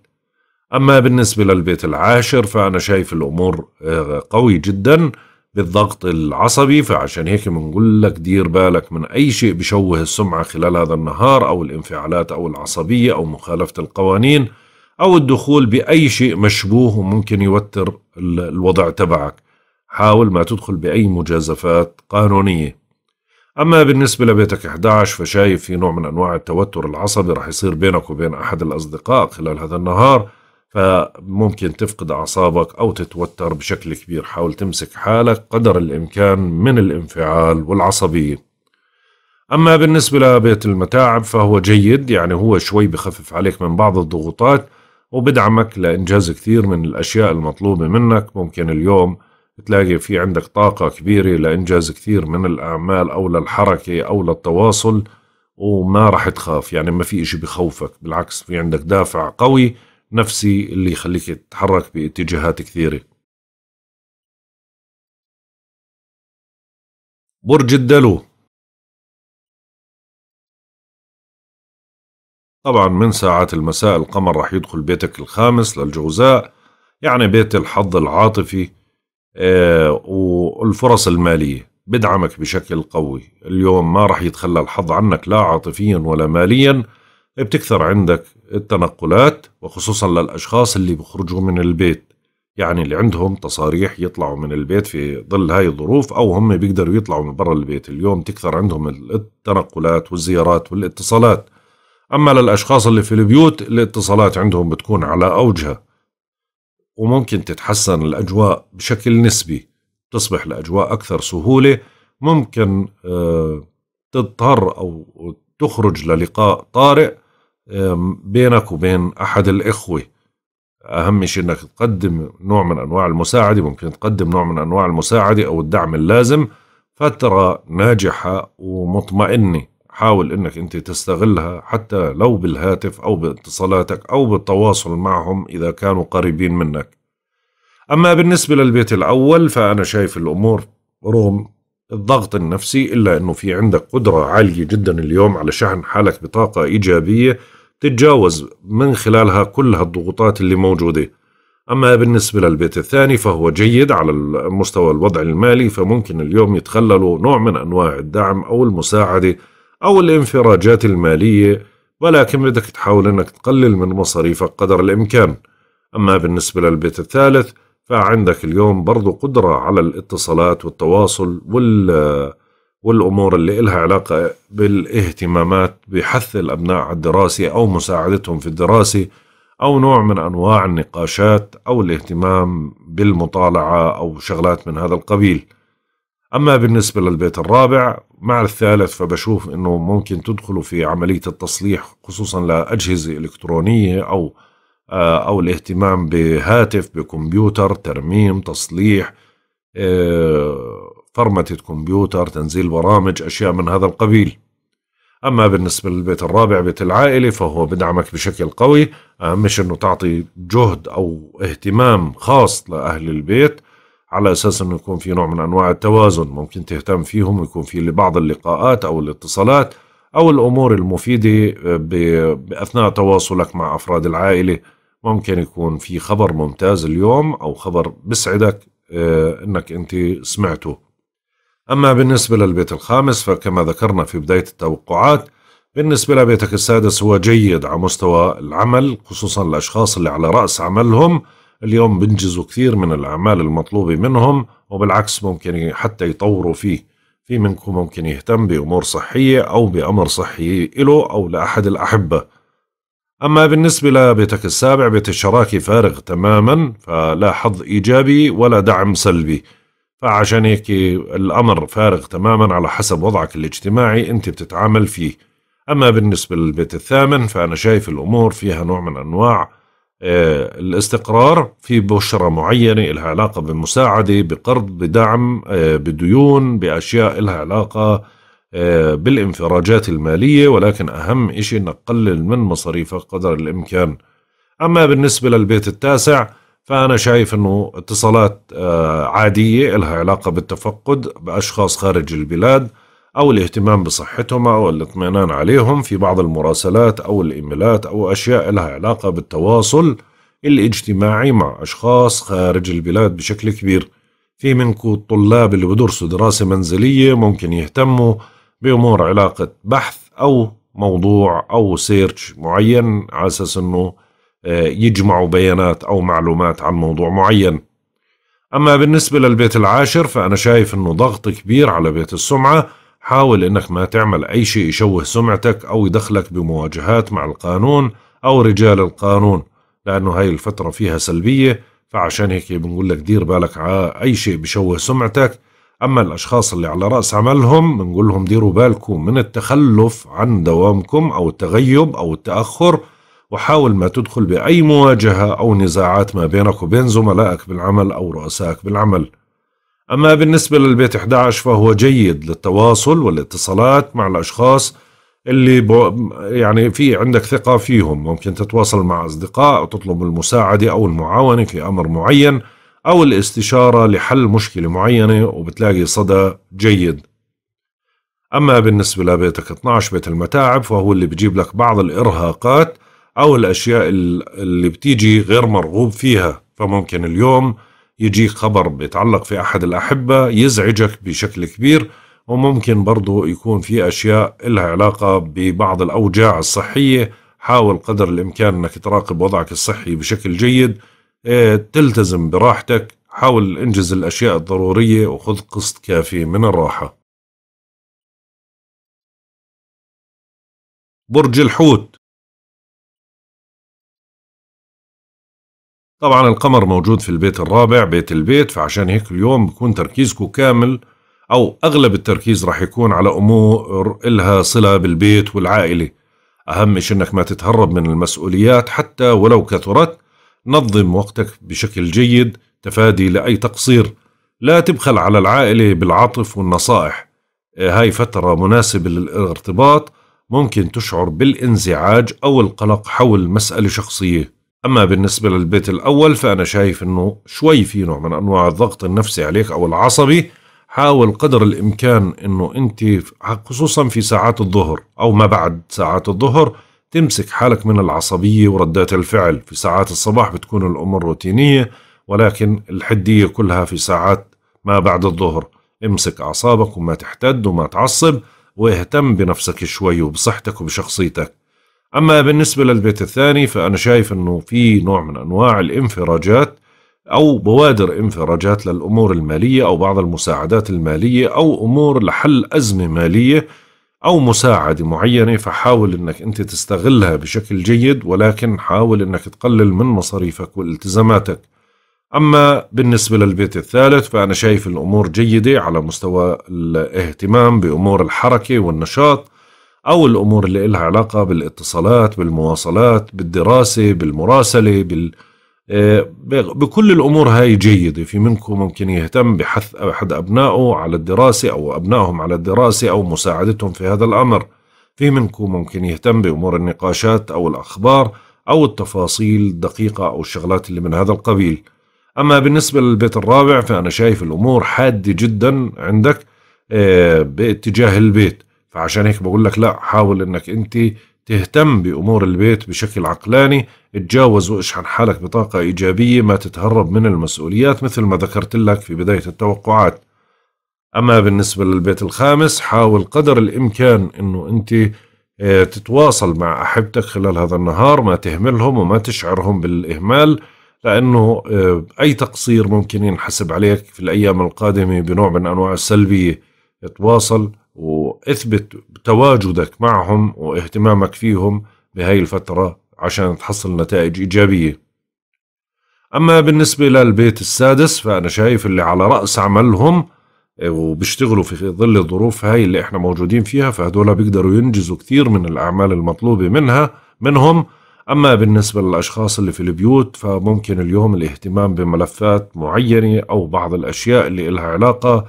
أما بالنسبة للبيت العاشر فأنا شايف الأمور آه، قوي جدا بالضغط العصبي فعشان هيك بنقول لك دير بالك من أي شيء بشوه السمعة خلال هذا النهار أو الانفعالات أو العصبية أو مخالفة القوانين أو الدخول بأي شيء مشبوه وممكن يوتر الوضع تبعك حاول ما تدخل بأي مجازفات قانونية أما بالنسبة لبيتك 11 فشايف في نوع من أنواع التوتر العصبي رح يصير بينك وبين أحد الأصدقاء خلال هذا النهار فممكن تفقد أعصابك أو تتوتر بشكل كبير حاول تمسك حالك قدر الإمكان من الانفعال والعصبية أما بالنسبة لبيت المتاعب فهو جيد يعني هو شوي بخفف عليك من بعض الضغوطات وبدعمك لإنجاز كثير من الأشياء المطلوبة منك ممكن اليوم بتلاقي في عندك طاقة كبيرة لإنجاز كثير من الأعمال أو للحركة أو للتواصل وما راح تخاف يعني ما في إشي بخوفك بالعكس في عندك دافع قوي نفسي اللي يخليك تتحرك باتجاهات كثيرة برج الدلو طبعا من ساعات المساء القمر راح يدخل بيتك الخامس للجوزاء يعني بيت الحظ العاطفي آه، والفرص المالية بدعمك بشكل قوي اليوم ما راح يتخلى الحظ عنك لا عاطفيا ولا ماليا بتكثر عندك التنقلات وخصوصا للأشخاص اللي بخرجوا من البيت يعني اللي عندهم تصاريح يطلعوا من البيت في ظل هاي الظروف أو هم بيقدروا يطلعوا من برا البيت اليوم تكثر عندهم التنقلات والزيارات والاتصالات أما للأشخاص اللي في البيوت الاتصالات عندهم بتكون على أوجها وممكن تتحسن الأجواء بشكل نسبي تصبح الأجواء أكثر سهولة ممكن آه، تضطر أو تخرج للقاء طارئ بينك وبين أحد الإخوة أهم شيء أنك تقدم نوع من أنواع المساعدة ممكن تقدم نوع من أنواع المساعدة أو الدعم اللازم فترة ناجحة ومطمئنة حاول انك انت تستغلها حتى لو بالهاتف او باتصالاتك او بالتواصل معهم اذا كانوا قريبين منك اما بالنسبه للبيت الاول فانا شايف الامور رغم الضغط النفسي الا انه في عندك قدره عاليه جدا اليوم على شحن حالك بطاقه ايجابيه تتجاوز من خلالها كل هالضغوطات اللي موجوده اما بالنسبه للبيت الثاني فهو جيد على المستوى الوضع المالي فممكن اليوم يتخللوا نوع من انواع الدعم او المساعده أو الانفراجات المالية ولكن بدك تحاول أنك تقلل من مصاريفك قدر الإمكان أما بالنسبة للبيت الثالث فعندك اليوم برضو قدرة على الاتصالات والتواصل وال والأمور اللي إلها علاقة بالاهتمامات بحث الأبناء على الدراسة أو مساعدتهم في الدراسة أو نوع من أنواع النقاشات أو الاهتمام بالمطالعة أو شغلات من هذا القبيل أما بالنسبة للبيت الرابع مع الثالث فبشوف أنه ممكن تدخلوا في عملية التصليح خصوصا لأجهزة إلكترونية أو آه، أو الاهتمام بهاتف بكمبيوتر ترميم تصليح آه، فرمتة كمبيوتر تنزيل برامج أشياء من هذا القبيل أما بالنسبة للبيت الرابع بيت العائلة فهو بدعمك بشكل قوي أهم مش أنه تعطي جهد أو اهتمام خاص لأهل البيت على أساس أنه يكون في نوع من أنواع التوازن ممكن تهتم فيهم ويكون في لبعض اللقاءات أو الاتصالات أو الأمور المفيدة آه، باثناء تواصلك مع أفراد العائلة ممكن يكون في خبر ممتاز اليوم أو خبر بسعدك آه، أنك أنت سمعته أما بالنسبة للبيت الخامس فكما ذكرنا في بداية التوقعات بالنسبة لبيتك السادس هو جيد على مستوى العمل خصوصا الأشخاص اللي على رأس عملهم اليوم بنجزوا كثير من الأعمال المطلوبة منهم وبالعكس ممكن حتى يطوروا فيه في منكم ممكن يهتم بأمور صحية أو بأمر صحي إله أو لأحد الأحبة أما بالنسبة لبيتك السابع بيت الشراكة فارغ تماما فلا حظ إيجابي ولا دعم سلبي فعشان هيك الأمر فارغ تماما على حسب وضعك الاجتماعي أنت بتتعامل فيه أما بالنسبة للبيت الثامن فأنا شايف الأمور فيها نوع من أنواع آه، الاستقرار في بشرة معينة لها علاقة بمساعدة بقرض بدعم آه، بديون بأشياء لها علاقة آه، بالانفراجات المالية ولكن أهم شيء نقلل من مصاريفك قدر الإمكان أما بالنسبة للبيت التاسع فأنا شايف أنه اتصالات عادية لها علاقة بالتفقد بأشخاص خارج البلاد أو الاهتمام بصحتهم أو الاطمئنان عليهم في بعض المراسلات أو الإيميلات أو أشياء لها علاقة بالتواصل الاجتماعي مع أشخاص خارج البلاد بشكل كبير في منكم الطلاب اللي بدرسوا دراسة منزلية ممكن يهتموا بأمور علاقة بحث أو موضوع أو سيرش معين على أساس أنه آه، يجمعوا بيانات أو معلومات عن موضوع معين أما بالنسبة للبيت العاشر فأنا شايف أنه ضغط كبير على بيت السمعة حاول انك ما تعمل اي شيء يشوه سمعتك او يدخلك بمواجهات مع القانون او رجال القانون لانه هاي الفترة فيها سلبية فعشان هيك بنقول لك دير بالك على اي شيء بشوه سمعتك اما الاشخاص اللي على رأس عملهم بنقول لهم ديروا بالكم من التخلف عن دوامكم او التغيب او التأخر وحاول ما تدخل بأي مواجهة أو نزاعات ما بينك وبين زملائك بالعمل أو رؤسائك بالعمل أما بالنسبة للبيت 11 فهو جيد للتواصل والاتصالات مع الأشخاص اللي بو يعني في عندك ثقة فيهم ممكن تتواصل مع أصدقاء وتطلب المساعدة أو المعاونة في أمر معين أو الاستشارة لحل مشكلة معينة وبتلاقي صدى جيد أما بالنسبة لبيتك 12 بيت المتاعب فهو اللي بجيب لك بعض الإرهاقات أو الأشياء اللي بتيجي غير مرغوب فيها فممكن اليوم يجيك خبر بيتعلق في أحد الأحبة يزعجك بشكل كبير وممكن برضو يكون في أشياء إلها علاقة ببعض الأوجاع الصحية حاول قدر الإمكان أنك تراقب وضعك الصحي بشكل جيد إيه، تلتزم براحتك حاول انجز الأشياء الضرورية وخذ قسط كافي من الراحة برج الحوت طبعا القمر موجود في البيت الرابع بيت البيت فعشان هيك اليوم بكون تركيزكم كامل أو أغلب التركيز راح يكون على أمور إلها صلة بالبيت والعائلة أهم شيء أنك ما تتهرب من المسؤوليات حتى ولو كثرت نظم وقتك بشكل جيد تفادي لأي تقصير لا تبخل على العائلة بالعاطف والنصائح إيه، هاي فترة مناسبة للارتباط ممكن تشعر بالانزعاج أو القلق حول مسألة شخصية أما بالنسبة للبيت الأول فأنا شايف أنه شوي في نوع من أنواع الضغط النفسي عليك أو العصبي حاول قدر الإمكان أنه أنت خصوصا في ساعات الظهر أو ما بعد ساعات الظهر تمسك حالك من العصبية وردات الفعل في ساعات الصباح بتكون الأمور روتينية ولكن الحدية كلها في ساعات ما بعد الظهر امسك أعصابك وما تحتد وما تعصب واهتم بنفسك شوي وبصحتك وبشخصيتك أما بالنسبة للبيت الثاني فأنا شايف أنه في نوع من أنواع الانفراجات أو بوادر انفراجات للأمور المالية أو بعض المساعدات المالية أو أمور لحل أزمة مالية أو مساعدة معينة فحاول أنك أنت تستغلها بشكل جيد ولكن حاول أنك تقلل من مصاريفك والتزاماتك أما بالنسبة للبيت الثالث فأنا شايف الأمور جيدة على مستوى الاهتمام بأمور الحركة والنشاط أو الأمور اللي إلها علاقة بالاتصالات بالمواصلات بالدراسة بالمراسلة بال... آه، بكل الأمور هاي جيدة في منكم ممكن يهتم بحث أحد أبنائه على الدراسة أو أبنائهم على الدراسة أو مساعدتهم في هذا الأمر في منكم ممكن يهتم بأمور النقاشات أو الأخبار أو التفاصيل الدقيقة أو الشغلات اللي من هذا القبيل أما بالنسبة للبيت الرابع فأنا شايف الأمور حادة جدا عندك آه، باتجاه البيت فعشان هيك بقول لك لا حاول انك انت تهتم بامور البيت بشكل عقلاني اتجاوز واشحن حالك بطاقه ايجابيه ما تتهرب من المسؤوليات مثل ما ذكرت لك في بدايه التوقعات اما بالنسبه للبيت الخامس حاول قدر الامكان انه انت آه، تتواصل مع احبتك خلال هذا النهار ما تهملهم وما تشعرهم بالاهمال لانه آه، اي تقصير ممكن ينحسب عليك في الايام القادمه بنوع من انواع السلبيه تواصل واثبت تواجدك معهم واهتمامك فيهم بهاي الفترة عشان تحصل نتائج إيجابية أما بالنسبة للبيت السادس فأنا شايف اللي على رأس عملهم إيه، وبيشتغلوا في ظل الظروف هاي اللي احنا موجودين فيها فهدول بيقدروا ينجزوا كثير من الأعمال المطلوبة منها منهم أما بالنسبة للأشخاص اللي في البيوت فممكن اليوم الاهتمام بملفات معينة أو بعض الأشياء اللي إلها علاقة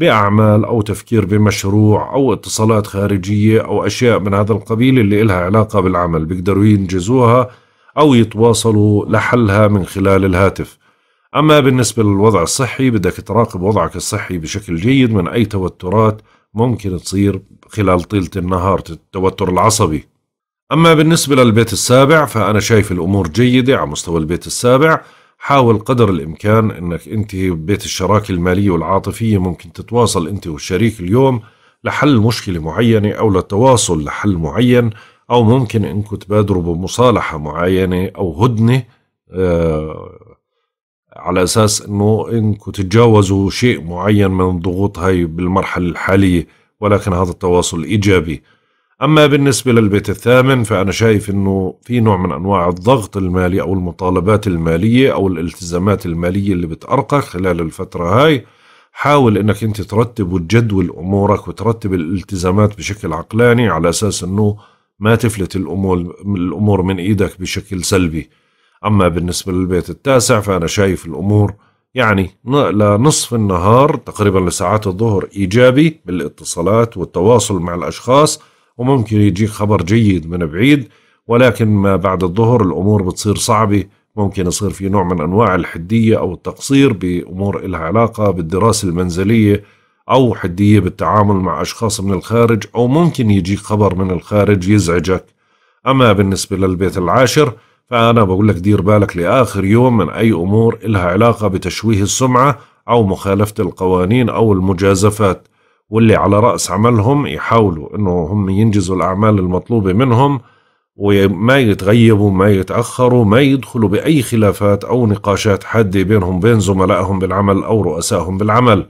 بأعمال أو تفكير بمشروع أو اتصالات خارجية أو أشياء من هذا القبيل اللي إلها علاقة بالعمل بيقدروا ينجزوها أو يتواصلوا لحلها من خلال الهاتف أما بالنسبة للوضع الصحي بدك تراقب وضعك الصحي بشكل جيد من أي توترات ممكن تصير خلال طيلة النهار التوتر العصبي أما بالنسبة للبيت السابع فأنا شايف الأمور جيدة على مستوى البيت السابع حاول قدر الإمكان أنك أنت ببيت الشراكة المالية والعاطفية ممكن تتواصل أنت والشريك اليوم لحل مشكلة معينة أو للتواصل لحل معين أو ممكن أنكم تبادروا بمصالحة معينة أو هدنة آه على أساس أنه أنكم تتجاوزوا شيء معين من الضغوط هاي بالمرحلة الحالية ولكن هذا التواصل إيجابي أما بالنسبة للبيت الثامن فأنا شايف أنه في نوع من أنواع الضغط المالي أو المطالبات المالية أو الالتزامات المالية اللي بتأرقك خلال الفترة هاي حاول أنك أنت ترتب وتجدول أمورك وترتب الالتزامات بشكل عقلاني على أساس أنه ما تفلت الأمور, الأمور من إيدك بشكل سلبي أما بالنسبة للبيت التاسع فأنا شايف الأمور يعني لنصف النهار تقريبا لساعات الظهر إيجابي بالاتصالات والتواصل مع الأشخاص وممكن يجيك خبر جيد من بعيد ولكن ما بعد الظهر الأمور بتصير صعبة ممكن يصير في نوع من أنواع الحدية أو التقصير بأمور إلها علاقة بالدراسة المنزلية أو حدية بالتعامل مع أشخاص من الخارج أو ممكن يجيك خبر من الخارج يزعجك أما بالنسبة للبيت العاشر فأنا بقول لك دير بالك لآخر يوم من أي أمور إلها علاقة بتشويه السمعة أو مخالفة القوانين أو المجازفات واللي على رأس عملهم يحاولوا أنه هم ينجزوا الأعمال المطلوبة منهم وما يتغيبوا ما يتأخروا ما يدخلوا بأي خلافات أو نقاشات حادة بينهم بين زملائهم بالعمل أو رؤسائهم بالعمل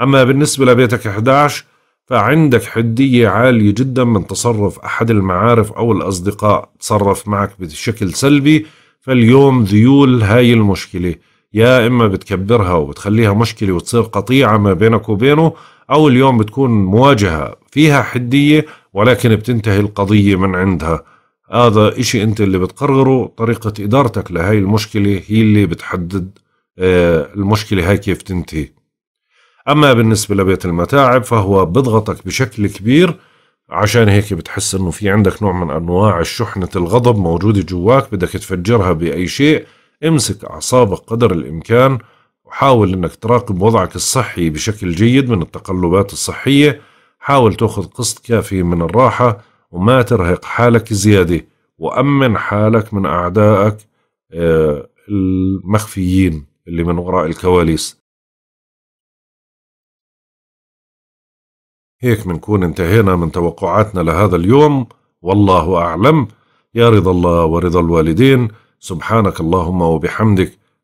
أما بالنسبة لبيتك 11 فعندك حدية عالية جدا من تصرف أحد المعارف أو الأصدقاء تصرف معك بشكل سلبي فاليوم ذيول هاي المشكلة يا إما بتكبرها وبتخليها مشكلة وتصير قطيعة ما بينك وبينه أو اليوم بتكون مواجهة فيها حدية ولكن بتنتهي القضية من عندها هذا إشي أنت اللي بتقرره طريقة إدارتك لهي المشكلة هي اللي بتحدد آه، المشكلة هاي كيف تنتهي أما بالنسبة لبيت المتاعب فهو بضغطك بشكل كبير عشان هيك بتحس انه في عندك نوع من انواع شحنة الغضب موجودة جواك بدك تفجرها بأي شيء امسك أعصابك قدر الإمكان حاول أنك تراقب وضعك الصحي بشكل جيد من التقلبات الصحية حاول تأخذ قسط كافي من الراحة وما ترهق حالك زيادة وأمن حالك من أعدائك آه، المخفيين اللي من وراء الكواليس هيك منكون انتهينا من توقعاتنا لهذا اليوم والله أعلم يا رضا الله ورضا الوالدين سبحانك اللهم وبحمدك